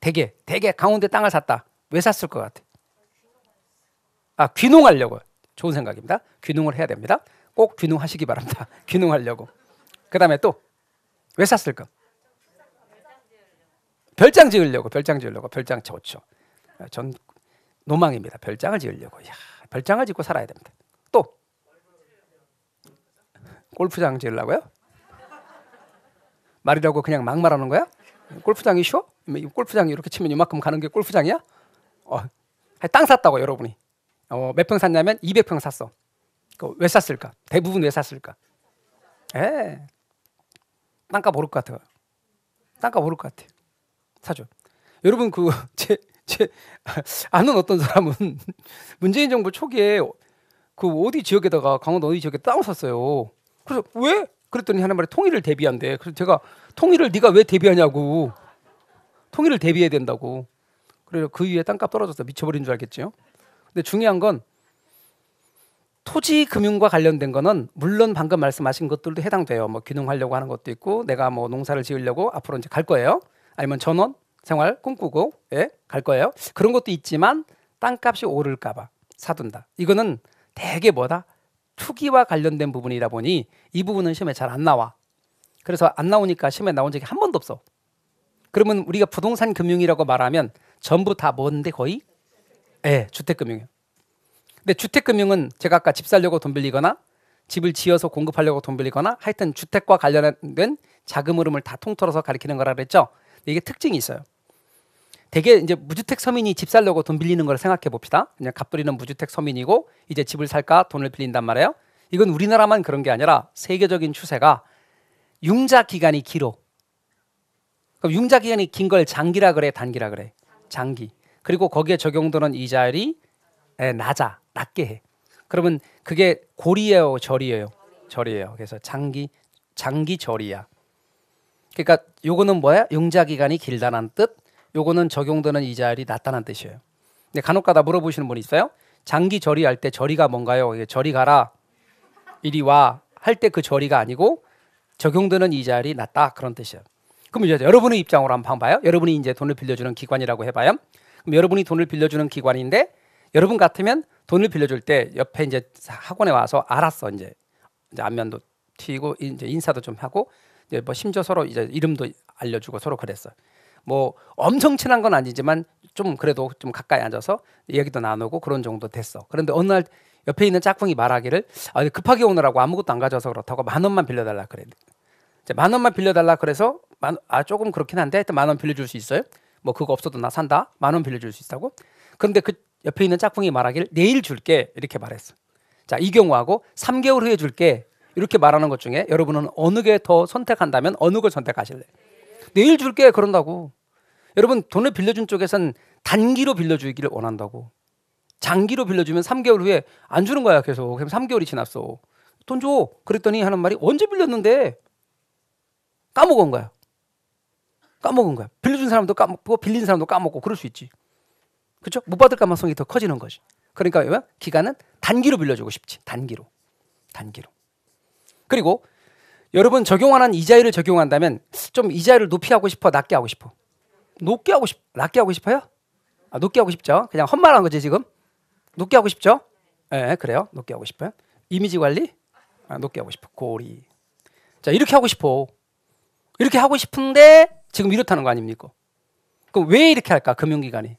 대개, 대개 강원도에 땅을 샀다. 왜 샀을 것 같아? 아, 귀농하려고. 좋은 생각입니다. 귀농을 해야 됩니다. 꼭 귀농하시기 바랍니다. 귀농하려고. 그 다음에 또, 왜 샀을까? 별장 지으려고, 별장 지으려고, 별장 좋죠. 아, 전 노망입니다. 별장을 지으려고. 야, 별장을 짓고 살아야 됩니다. 또 골프장 지으려고요? 말이라고 그냥 막 말하는 거야? 골프장이 쇼 골프장이 이렇게 치면 이만큼 가는 게 골프장이야? 어, 땅 샀다고 여러분이 어, 몇 평 샀냐면 200평 샀어. 그 왜 샀을까? 대부분 왜 샀을까? 에 예. 땅값 오를 것 같아요. 땅값 오를 것같아사줘 여러분 그 제 제 아는 어떤 사람은 문재인 정부 초기에 그 어디 지역에다가 강원도 어디 지역에 땅을 샀어요. 그래서 왜? 그랬더니 하는 말이 통일을 대비한대. 그래서 제가 통일을 네가 왜 대비하냐고. 통일을 대비해야 된다고. 그래서 그 위에 땅값 떨어졌어. 미쳐버린 줄 알겠지요. 근데 중요한 건 토지 금융과 관련된 거는 물론 방금 말씀하신 것들도 해당돼요. 뭐 귀농하려고 하는 것도 있고 내가 뭐 농사를 지으려고 앞으로 이제 갈 거예요. 아니면 전원 생활 꿈꾸고 예, 갈 거예요. 그런 것도 있지만 땅값이 오를까 봐 사둔다. 이거는 대개 뭐다? 투기와 관련된 부분이다 보니 이 부분은 시험에 잘 안 나와. 그래서 안 나오니까 시험에 나온 적이 한 번도 없어. 그러면 우리가 부동산 금융이라고 말하면 전부 다 뭔데 거의? 예, 네, 주택금융이요. 근데 주택금융은 제가 아까 집 살려고 돈 빌리거나 집을 지어서 공급하려고 돈 빌리거나 하여튼 주택과 관련된 자금 흐름을 다 통틀어서 가리키는 거라 그랬죠. 이게 특징이 있어요. 대개 이제 무주택 서민이 집 살려고 돈 빌리는 걸 생각해 봅시다. 그냥 갑부리는 무주택 서민이고 이제 집을 살까 돈을 빌린단 말이에요. 이건 우리나라만 그런 게 아니라 세계적인 추세가 융자 기간이 길어. 그럼 융자 기간이 긴 걸 장기라 그래, 단기라 그래. 장기. 그리고 거기에 적용되는 이자율이 예, 낮아, 낮게 해. 그러면 그게 고리예요, 절이에요, 절이에요. 그래서 장기, 장기 절이야. 그러니까 요거는 뭐야? 융자 기간이 길다는 뜻. 요거는 적용되는 이자율이 낮다 뜻이에요. 근데 네, 간혹가다 물어보시는 분 있어요. 장기 저리할 때 저리가 뭔가요? 이 가라, 이리 와할 때 그 저리가 아니고 적용되는 이자율이 다 그런 뜻이에요. 그럼 이제 여러분의 입장으로 한번 봐요. 여러분이 이제 돈을 빌려주는 기관이라고 해봐요. 그럼 여러분이 돈을 빌려주는 기관인데 여러분 같으면 돈을 빌려줄 때 옆에 이제 학원에 와서 알았어 이제, 이제 안면도 튀고 이제 인사도 좀 하고 이제 뭐 심지어 서로 이제 이름도 알려주고 서로 그랬어. 뭐 엄청 친한 건 아니지만 좀 그래도 좀 가까이 앉아서 얘기도 나누고 그런 정도 됐어. 그런데 어느 날 옆에 있는 짝꿍이 말하기를 아, 급하게 오느라고 아무것도 안 가져와서 그렇다고 만 원만 빌려달라 그래. 만 원만 빌려달라 그래서 만, 아 조금 그렇긴 한데 하여튼 만원 빌려줄 수 있어요? 뭐 그거 없어도 나 산다. 만 원 빌려줄 수 있다고. 그런데 그 옆에 있는 짝꿍이 말하길 내일 줄게 이렇게 말했어. 자 이 경우하고 3개월 후에 줄게 이렇게 말하는 것 중에 여러분은 어느 게 더 선택한다면 어느 걸 선택하실래? 요 내일 줄게 그런다고. 여러분 돈을 빌려준 쪽에선 단기로 빌려주기를 원한다고. 장기로 빌려주면 3개월 후에 안 주는 거야 계속. 그럼 3개월이 지났어. 돈 줘. 그랬더니 하는 말이 언제 빌렸는데 까먹은 거야. 까먹은 거야. 빌려준 사람도 까먹고 빌린 사람도 까먹고 그럴 수 있지. 그렇죠? 못 받을 가능성이 더 커지는 거지. 그러니까 기간은 단기로 빌려주고 싶지. 단기로. 단기로. 그리고 여러분 적용하는 이자율을 적용한다면 좀 이자율을 높이 하고 싶어, 낮게 하고 싶어? 높게 하고 싶, 낮게 하고 싶어요? 아, 높게 하고 싶죠. 그냥 헛말한 거지 지금. 높게 하고 싶죠? 예, 네, 그래요. 높게 하고 싶어요. 이미지 관리 아, 높게 하고 싶어. 고리. 자, 이렇게 하고 싶어. 이렇게 하고 싶은데 지금 이렇다는 거 아닙니까? 그럼 왜 이렇게 할까? 금융기관이.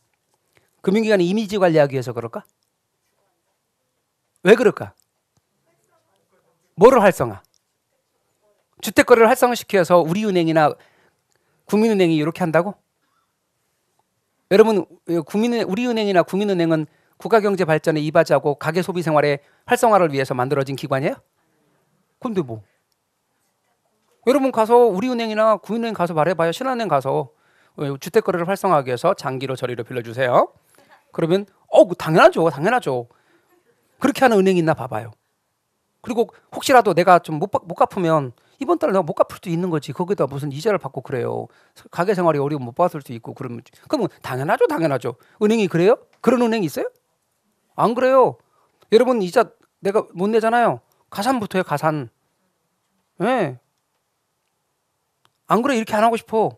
금융기관이 이미지 관리하기 위해서 그럴까? 왜 그럴까? 뭐를 활성화? 주택 거래를 활성화시켜서 우리은행이나 국민은행이 이렇게 한다고? 여러분 국민 우리은행이나 국민은행은 국가 경제 발전에 이바지하고 가계 소비 생활의 활성화를 위해서 만들어진 기관이에요? 근데 뭐 여러분 가서 우리은행이나 국민은행 가서 말해봐요. 신한은행 가서 어, 주택 거래를 활성화하기 위해서 장기로 저리로 빌려주세요. 그러면 어 당연하죠, 당연하죠. 그렇게 하는 은행이 있나 봐봐요. 그리고 혹시라도 내가 좀 못 못 갚으면 이번 달 내가 못 갚을 수도 있는 거지. 거기다 무슨 이자를 받고 그래요. 가게 생활이 어려워 못 받을 수도 있고 그러면 그럼 당연하죠, 당연하죠. 은행이 그래요? 그런 은행이 있어요? 안 그래요. 여러분 이자 내가 못 내잖아요. 가산부터 해 가산. 예. 네. 안 그래 이렇게 안 하고 싶어.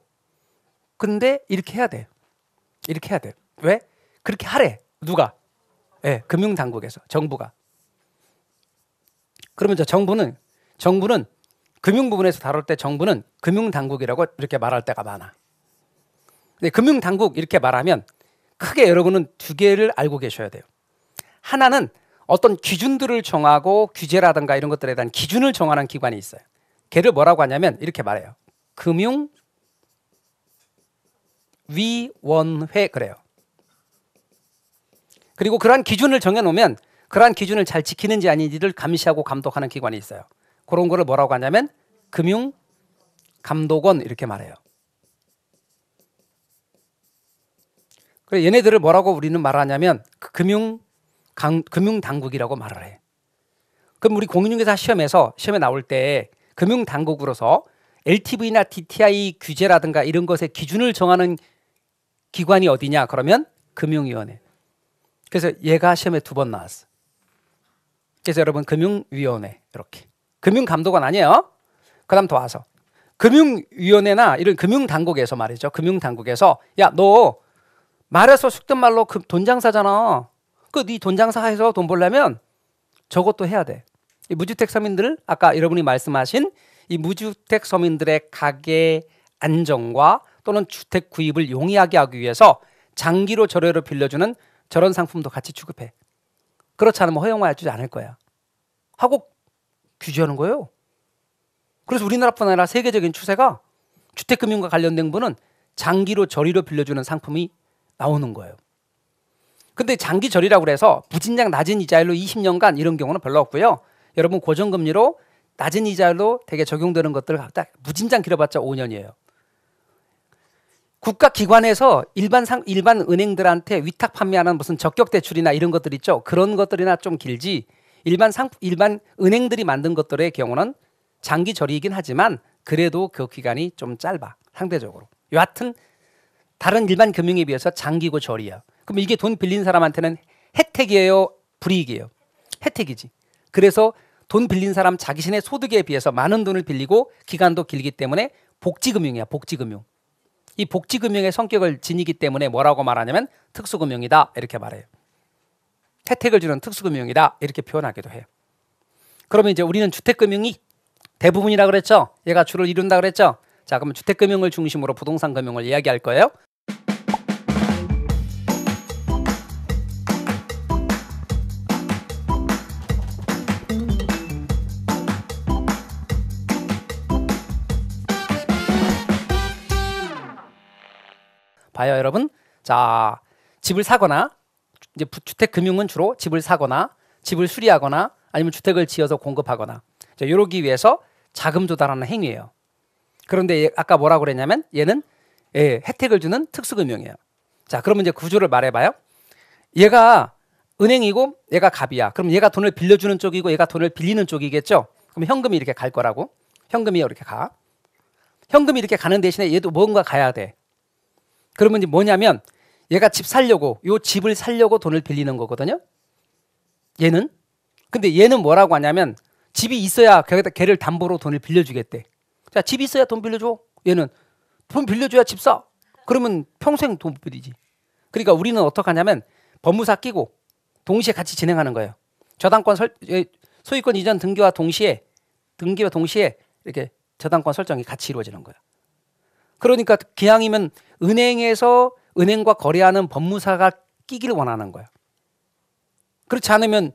근데 이렇게 해야 돼. 이렇게 해야 돼. 왜? 그렇게 하래. 누가? 예, 네, 금융당국에서 정부가. 그러면 저 정부는 정부는 금융 부분에서 다룰 때 정부는 금융당국이라고 이렇게 말할 때가 많아. 근데 금융당국 이렇게 말하면 크게 여러분은 두 개를 알고 계셔야 돼요. 하나는 어떤 기준들을 정하고 규제라든가 이런 것들에 대한 기준을 정하는 기관이 있어요. 걔를 뭐라고 하냐면 이렇게 말해요. 금융 위원회 그래요. 그리고 그러한 기준을 정해놓으면 그러한 기준을 잘 지키는지 아닌지를 감시하고 감독하는 기관이 있어요. 그런 거를 뭐라고 하냐면 금융 감독원 이렇게 말해요. 그래 얘네들을 뭐라고 우리는 말하냐면 그 금융 강, 금융 당국이라고 말을 해. 그럼 우리 공인중개사 시험에서 시험에 나올 때 금융 당국으로서 LTV나 DTI 규제라든가 이런 것의 기준을 정하는 기관이 어디냐? 그러면 금융위원회. 그래서 얘가 시험에 두 번 나왔어. 그래서 여러분 금융위원회 이렇게. 금융감독원 아니에요. 그 다음 더 와서. 금융위원회나 이런 금융당국에서 말이죠. 금융당국에서 야, 너 말해서 숙된 말로 그돈 장사잖아. 그 네돈 장사해서 돈 벌려면 저것도 해야 돼. 이 무주택 서민들 아까 여러분이 말씀하신 이 무주택 서민들의 가계 안정과 또는 주택 구입을 용이하게 하기 위해서 장기로 저례로 빌려주는 저런 상품도 같이 취급해. 그렇지 않으면 허용하지 않을 거야. 하고 규제하는 거예요. 그래서 우리나라뿐 아니라 세계적인 추세가 주택금융과 관련된 분은 장기로 저리로 빌려주는 상품이 나오는 거예요. 근데 장기 저리라고 해서 무진장 낮은 이자율로 20년간 이런 경우는 별로 없고요. 여러분 고정금리로 낮은 이자율로 되게 적용되는 것들 각 무진장 길어봤자 5년이에요. 국가기관에서 일반 상, 일반 은행들한테 위탁 판매하는 무슨 적격 대출이나 이런 것들 있죠. 그런 것들이나 좀 길지 일반 상 일반 은행들이 만든 것들의 경우는 장기 저리이긴 하지만 그래도 그 기간이 좀 짧아 상대적으로. 여하튼 다른 일반 금융에 비해서 장기고 저리야. 그럼 이게 돈 빌린 사람한테는 혜택이에요, 불이익이에요. 혜택이지. 그래서 돈 빌린 사람 자기신의 소득에 비해서 많은 돈을 빌리고 기간도 길기 때문에 복지금융이야, 복지금융. 이 복지금융의 성격을 지니기 때문에 뭐라고 말하냐면 특수금융이다 이렇게 말해요. 혜택을 주는 특수금융이다 이렇게 표현하기도 해요. 그러면 이제 우리는 주택금융이 대부분이라 그랬죠. 얘가 주를 이룬다 그랬죠. 자, 그러면 주택금융을 중심으로 부동산 금융을 이야기할 거예요. 봐요, 여러분. 자, 집을 사거나 이제 주택 금융은 주로 집을 사거나 집을 수리하거나 아니면 주택을 지어서 공급하거나 자, 이러기 위해서 자금 조달하는 행위예요. 그런데 아까 뭐라고 그랬냐면 얘는 예, 혜택을 주는 특수금융이에요. 자, 그러면 이제 구조를 말해봐요. 얘가 은행이고 얘가 갑이야. 그럼 얘가 돈을 빌려주는 쪽이고 얘가 돈을 빌리는 쪽이겠죠. 그럼 현금이 이렇게 갈 거라고. 현금이 이렇게 가. 현금이 이렇게 가는 대신에 얘도 뭔가 가야 돼. 그러면 이제 뭐냐면 얘가 집 살려고 요 집을 살려고 돈을 빌리는 거거든요. 얘는 근데 얘는 뭐라고 하냐면 집이 있어야 걔, 를 담보로 돈을 빌려주겠대. 자, 집 있어야 돈 빌려줘. 얘는 돈 빌려줘야 집 사. 그러면 평생 돈 빌리지. 그러니까 우리는 어떻게 하냐면 법무사 끼고 동시에 같이 진행하는 거예요. 저당권 설, 예, 소유권 이전 등기와 동시에 등기와 동시에 이렇게 저당권 설정이 같이 이루어지는 거예요. 그러니까 기왕이면 은행에서 은행과 거래하는 법무사가 끼기를 원하는 거예요 그렇지 않으면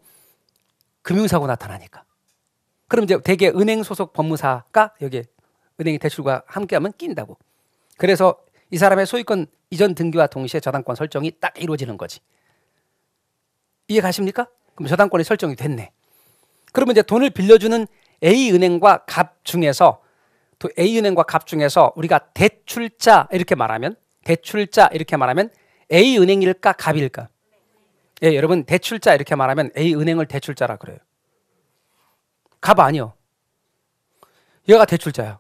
금융사고 나타나니까. 그럼 이제 대개 은행 소속 법무사가 여기 은행의 대출과 함께하면 낀다고. 그래서 이 사람의 소유권 이전 등기와 동시에 저당권 설정이 딱 이루어지는 거지. 이해 가십니까? 그럼 저당권이 설정이 됐네. 그러면 이제 돈을 빌려주는 A 은행과 갑 중에서 또 A 은행과 갑 중에서 우리가 대출자 이렇게 말하면 대출자 이렇게 말하면 A 은행일까 갑일까? 예, 여러분 대출자 이렇게 말하면 A 은행을 대출자라 그래요. 갑 아니요. 얘가 대출자야.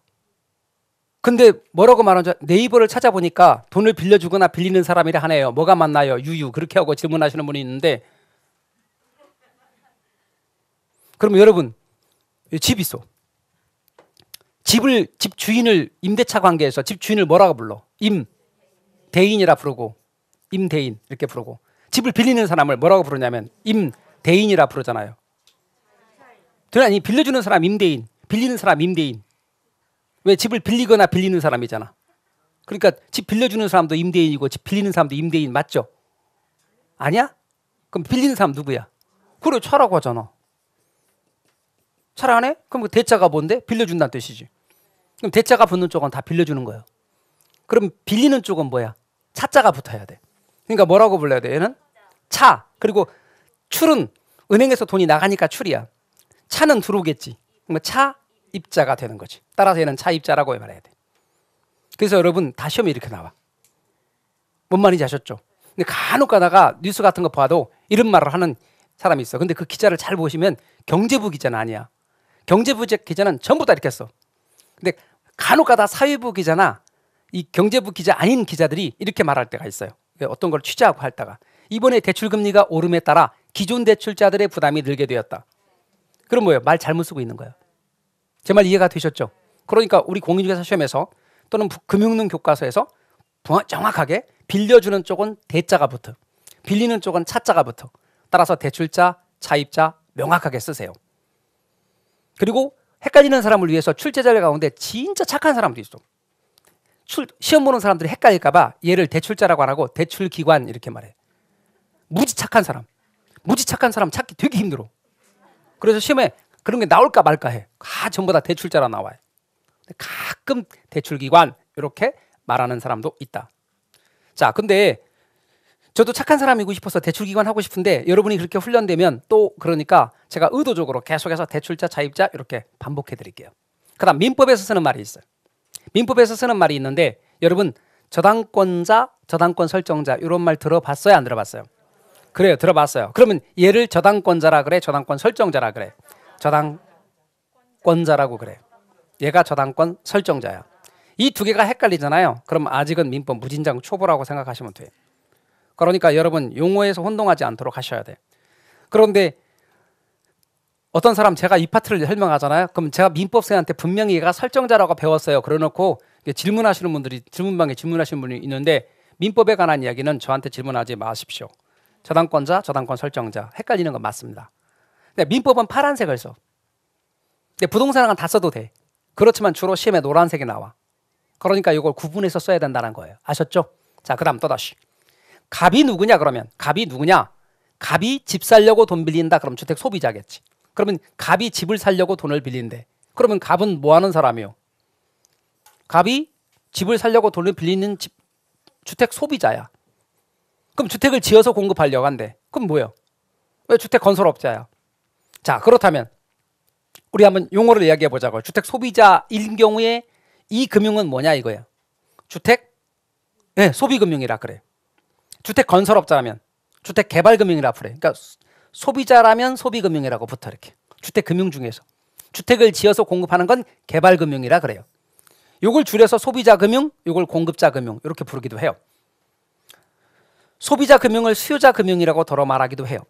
근데 뭐라고 말하죠? 네이버를 찾아보니까 돈을 빌려주거나 빌리는 사람이라 하네요. 뭐가 맞나요? 유유 그렇게 하고 질문하시는 분이 있는데 그럼 여러분 집 있어. 집을 집 주인을 임대차 관계에서 집 주인을 뭐라고 불러? 임 대인이라 부르고 임대인 이렇게 부르고 집을 빌리는 사람을 뭐라고 부르냐면 임대인이라 부르잖아요. 아니 빌려주는 사람 임대인, 빌리는 사람 임대인. 왜 집을 빌리거나 빌리는 사람이잖아. 그러니까 집 빌려주는 사람도 임대인이고 집 빌리는 사람도 임대인 맞죠? 아니야? 그럼 빌리는 사람 누구야? 그래 차라고 하잖아. 차라 안 해? 그럼 그 대차가 뭔데? 빌려준다는 뜻이지. 그럼 대차가 붙는 쪽은 다 빌려주는 거예요. 그럼 빌리는 쪽은 뭐야? 차자가 붙어야 돼. 그러니까 뭐라고 불러야 돼? 얘는 차. 그리고 출은 은행에서 돈이 나가니까 출이야. 차는 들어오겠지. 그러면 차 입자가 되는 거지. 따라서 얘는 차 입자라고 말해야 돼. 그래서 여러분 다 시험이 이렇게 나와. 뭔 말인지 아셨죠? 근데 간혹 가다가 뉴스 같은 거 봐도 이런 말을 하는 사람이 있어. 근데 그 기자를 잘 보시면 경제부 기자는 아니야. 경제부 기자는 전부 다 이렇게 했어. 근데 간혹 가다 사회부 기자나 이 경제부 기자 아닌 기자들이 이렇게 말할 때가 있어요. 어떤 걸 취재하고 할 때가 이번에 대출 금리가 오름에 따라 기존 대출자들의 부담이 늘게 되었다. 그럼 뭐예요? 말 잘못 쓰고 있는 거예요. 제 말 이해가 되셨죠? 그러니까 우리 공인중개사 시험에서 또는 금융능 교과서에서 정확하게 빌려주는 쪽은 대자가 붙어, 빌리는 쪽은 차자가 붙어. 따라서 대출자, 차입자 명확하게 쓰세요. 그리고 헷갈리는 사람을 위해서 출제자들 가운데 진짜 착한 사람도 있어. 출, 시험 보는 사람들이 헷갈릴까봐 얘를 대출자라고 안 하고 대출기관 이렇게 말해. 무지 착한 사람. 무지 착한 사람 찾기 되게 힘들어. 그래서 시험에 그런 게 나올까 말까 해. 아, 전부 다 대출자라 나와요. 가끔 대출기관 이렇게 말하는 사람도 있다. 자, 근데 저도 착한 사람이고 싶어서 대출기관 하고 싶은데 여러분이 그렇게 훈련되면 또 그러니까 제가 의도적으로 계속해서 대출자, 자입자 이렇게 반복해 드릴게요. 그 다음 민법에서 쓰는 말이 있어요. 민법에서 쓰는 말이 있는데 여러분 저당권자, 저당권 설정자 이런 말 들어봤어요? 안 들어봤어요? 그래요, 들어봤어요. 그러면 얘를 저당권자라 그래, 저당권 설정자라 그래, 저당권자라고 그래. 얘가 저당권 설정자야. 이 두 개가 헷갈리잖아요. 그럼 아직은 민법 무진장 초보라고 생각하시면 돼 그러니까 여러분 용어에서 혼동하지 않도록 하셔야 돼. 그런데 어떤 사람 제가 이 파트를 설명하잖아요. 그럼 제가 민법생한테 분명히 얘가 설정자라고 배웠어요. 그래놓고 질문하시는 분들이 질문방에 질문하시는 분이 있는데 민법에 관한 이야기는 저한테 질문하지 마십시오. 저당권자, 저당권 설정자 헷갈리는 건 맞습니다. 근데 민법은 파란색을 써. 근데 부동산은 다 써도 돼. 그렇지만 주로 시험에 노란색이 나와. 그러니까 이걸 구분해서 써야 된다는 거예요. 아셨죠? 자, 그다음 또다시 갑이 누구냐 그러면 갑이 누구냐? 갑이 집 살려고 돈 빌린다 그럼 주택 소비자겠지. 그러면 갑이 집을 살려고 돈을 빌린대. 그러면 갑은 뭐 하는 사람이요? 갑이 집을 살려고 돈을 빌리는 집, 주택 소비자야. 그럼 주택을 지어서 공급하려고 한대. 그럼 뭐예요? 왜 주택 건설업자야? 자, 그렇다면 우리 한번 용어를 이야기해 보자고요. 주택 소비자인 경우에 이 금융은 뭐냐 이거예요. 주택 네, 소비금융이라 그래 주택 건설업자라면 주택 개발금융이라 그래 그러니까 소비자라면 소비금융이라고 붙어 이렇게 주택금융 중에서 주택을 지어서 공급하는 건 개발금융이라 그래요. 요걸 줄여서 소비자금융, 요걸 공급자금융 이렇게 부르기도 해요. 소비자금융을 수요자금융이라고 더러 말하기도 해요.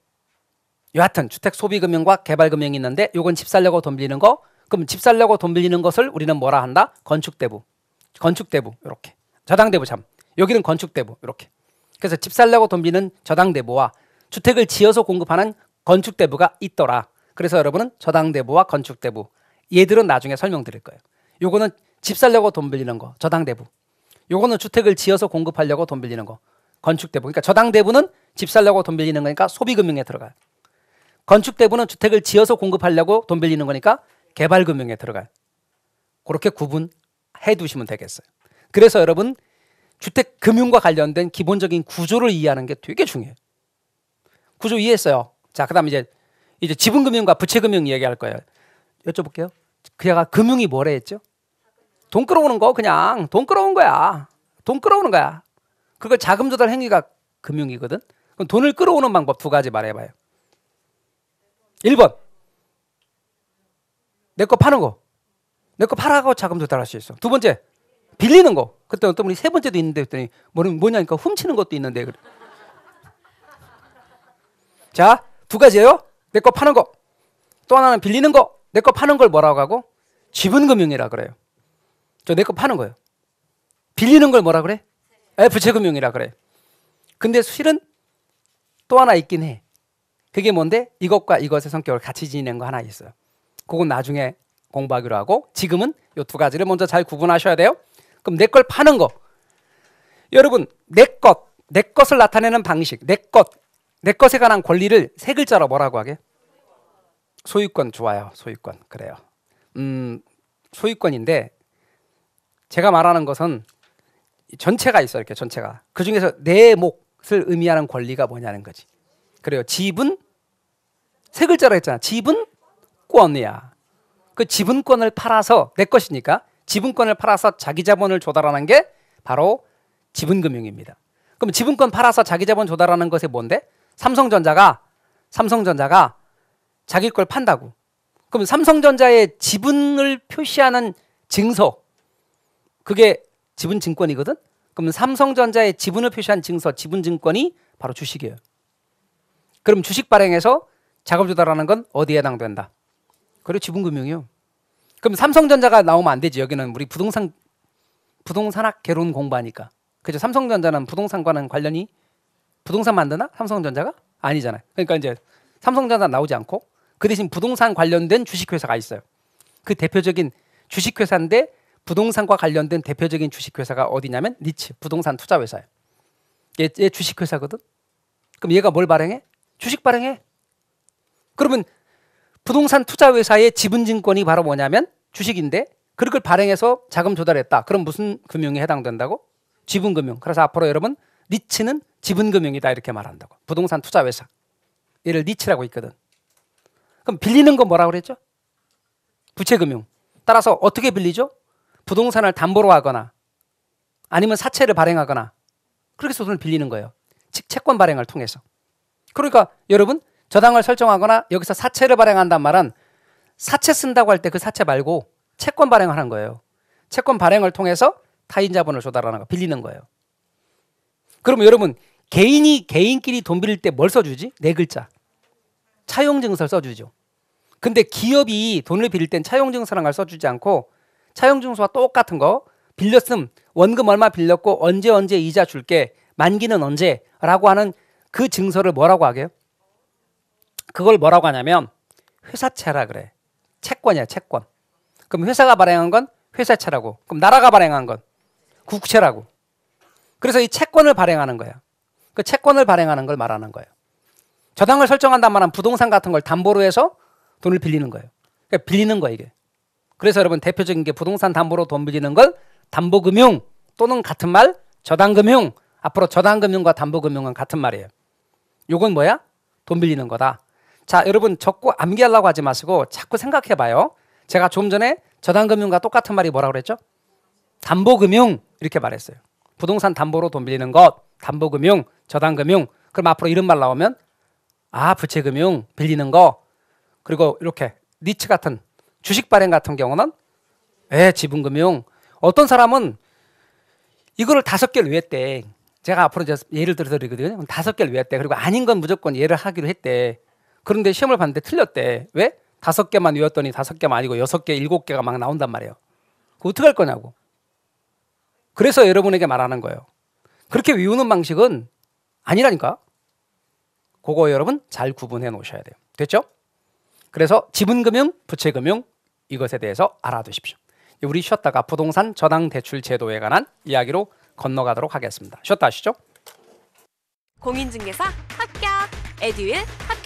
여하튼 주택 소비금융과 개발금융이 있는데 요건 집 살려고 돈 빌리는 거 그럼 집 살려고 돈 빌리는 것을 우리는 뭐라 한다? 건축대부 건축대부 이렇게 저당대부 참 여기는 건축대부 이렇게 그래서 집 살려고 돈 빌리는 저당대부와 주택을 지어서 공급하는 건축대부가 있더라. 그래서 여러분은 저당대부와 건축대부 얘들은 나중에 설명드릴 거예요. 요거는 집 살려고 돈 빌리는 거 저당대부. 요거는 주택을 지어서 공급하려고 돈 빌리는 거 건축대부. 그러니까 저당대부는 집 살려고 돈 빌리는 거니까 소비금융에 들어가요. 건축대부는 주택을 지어서 공급하려고 돈 빌리는 거니까 개발금융에 들어가요. 그렇게 구분해 두시면 되겠어요. 그래서 여러분 주택 금융과 관련된 기본적인 구조를 이해하는 게 되게 중요해요. 구조 이해했어요. 자, 그 다음 이제, 이제 지분금융과 부채금융 이야기할 거예요. 여쭤볼게요. 그가 금융이 뭐래 했죠? 돈 끌어오는 거, 그냥. 돈 끌어온 거야. 돈 끌어오는 거야. 그걸 자금 조달 행위가 금융이거든. 그럼 돈을 끌어오는 방법 두 가지 말해봐요. 1번. 내 거 파는 거. 내 거 팔아가고 자금 조달할 수 있어. 두 번째. 빌리는 거. 그때 어떤 분이 세 번째도 있는데 그랬더니 뭐냐니까 훔치는 것도 있는데 그래. 자, 두 가지예요. 내 거 파는 거. 또 하나는 빌리는 거. 내 거 파는 걸 뭐라고 하고? 지분금융이라 그래요. 저 내 거 파는 거예요. 빌리는 걸 뭐라 그래? 에, 부채금융이라 그래. 근데 실은 또 하나 있긴 해. 그게 뭔데? 이것과 이것의 성격을 같이 지니는 거 하나 있어요. 그건 나중에 공부하기로 하고 지금은 이 두 가지를 먼저 잘 구분하셔야 돼요. 그럼 내 걸 파는 거. 여러분, 내 것, 내 것을 나타내는 방식, 내 것, 내 것에 관한 권리를 세 글자로 뭐라고 하게? 소유권 좋아요. 소유권 그래요. 음, 소유권인데 제가 말하는 것은 전체가 있어 이렇게 전체가 그 중에서 내 몫을 의미하는 권리가 뭐냐는 거지. 그래요. 집은 세 글자로 했잖아. 집은 권이야. 그 지분권을 팔아서 내 것이니까 지분권을 팔아서 자기 자본을 조달하는 게 바로 지분금융입니다. 그럼 지분권 팔아서 자기 자본 조달하는 것에 뭔데? 삼성전자가 삼성전자가 자기 걸 판다고. 그럼 삼성전자의 지분을 표시하는 증서 그게 지분 증권이거든. 그럼 삼성전자의 지분을 표시한 증서 지분 증권이 바로 주식이에요. 그럼 주식 발행에서 작업 조달하는 건 어디에 해당된다? 그리고 지분 금융이요. 그럼 삼성전자가 나오면 안 되지. 여기는 우리 부동산 부동산학 개론 공부하니까. 그죠? 삼성전자는 부동산과는 관련이 부동산 만드나? 삼성전자가? 아니잖아요. 그러니까 이제 삼성전자 나오지 않고 그 대신 부동산 관련된 주식회사가 있어요. 그 대표적인 주식회사인데 부동산과 관련된 대표적인 주식회사가 어디냐면 니츠 부동산 투자회사예요. 얘 주식회사거든. 그럼 얘가 뭘 발행해? 주식 발행해. 그러면 부동산 투자회사의 지분증권이 바로 뭐냐면 주식인데 그걸 발행해서 자금 조달했다. 그럼 무슨 금융에 해당된다고? 지분금융. 그래서 앞으로 여러분 니치는 지분금융이다 이렇게 말한다고. 부동산 투자 회사. 얘를 니치라고 있거든. 그럼 빌리는 건 뭐라고 그랬죠? 부채금융. 따라서 어떻게 빌리죠? 부동산을 담보로 하거나 아니면 사채를 발행하거나 그렇게 해서 돈을 빌리는 거예요. 즉 채권 발행을 통해서. 그러니까 여러분 저당을 설정하거나 여기서 사채를 발행한단 말은 사채 쓴다고 할 때 그 사채 말고 채권 발행을 하는 거예요. 채권 발행을 통해서 타인 자본을 조달하는 거 빌리는 거예요. 그러면 여러분 개인이 개인끼리 돈 빌릴 때 뭘 써주지? 네 글자. 차용증서를 써주죠. 근데 기업이 돈을 빌릴 땐 차용증서란 걸 써주지 않고 차용증서와 똑같은 거 빌렸음 원금 얼마 빌렸고 언제 언제 이자 줄게 만기는 언제라고 하는 그 증서를 뭐라고 하게요? 그걸 뭐라고 하냐면 회사채라 그래. 채권이야 채권. 그럼 회사가 발행한 건 회사채라고. 그럼 나라가 발행한 건 국채라고. 그래서 이 채권을 발행하는 거예요. 그 채권을 발행하는 걸 말하는 거예요. 저당을 설정한단 말은 부동산 같은 걸 담보로 해서 돈을 빌리는 거예요. 그러니까 빌리는 거예요, 이게. 그래서 여러분 대표적인 게 부동산 담보로 돈 빌리는 걸 담보금융 또는 같은 말 저당금융 앞으로 저당금융과 담보금융은 같은 말이에요. 요건 뭐야? 돈 빌리는 거다. 자, 여러분 적고 암기하려고 하지 마시고 자꾸 생각해 봐요. 제가 좀 전에 저당금융과 똑같은 말이 뭐라고 그랬죠? 담보금융 이렇게 말했어요. 부동산 담보로 돈 빌리는 것, 담보금융, 저당금융. 그럼 앞으로 이런 말 나오면 아 부채금융 빌리는 거 그리고 이렇게 니츠 같은 주식 발행 같은 경우는 에 예, 지분금융 어떤 사람은 이거를 다섯 개를 외웠대 제가 앞으로 이제 예를 들어 드리거든요 다섯 개를 외웠대 그리고 아닌 건 무조건 예를 하기로 했대 그런데 시험을 봤는데 틀렸대 왜 다섯 개만 외웠더니 다섯 개만 아니고 여섯 개 일곱 개가 막 나온단 말이에요 그 어떻게 할 거냐고 그래서 여러분에게 말하는 거예요. 그렇게 위우는 방식은 아니라니까. 그거 여러분 잘 구분해 놓으셔야 돼요. 됐죠? 그래서 지분금융, 부채금융 이것에 대해서 알아두십시오. 우리 쉬었다가 부동산 저당 대출 제도에 관한 이야기로 건너가도록 하겠습니다. 쉬었다 하시죠? 공인중개사 합격! 에듀윌 합격!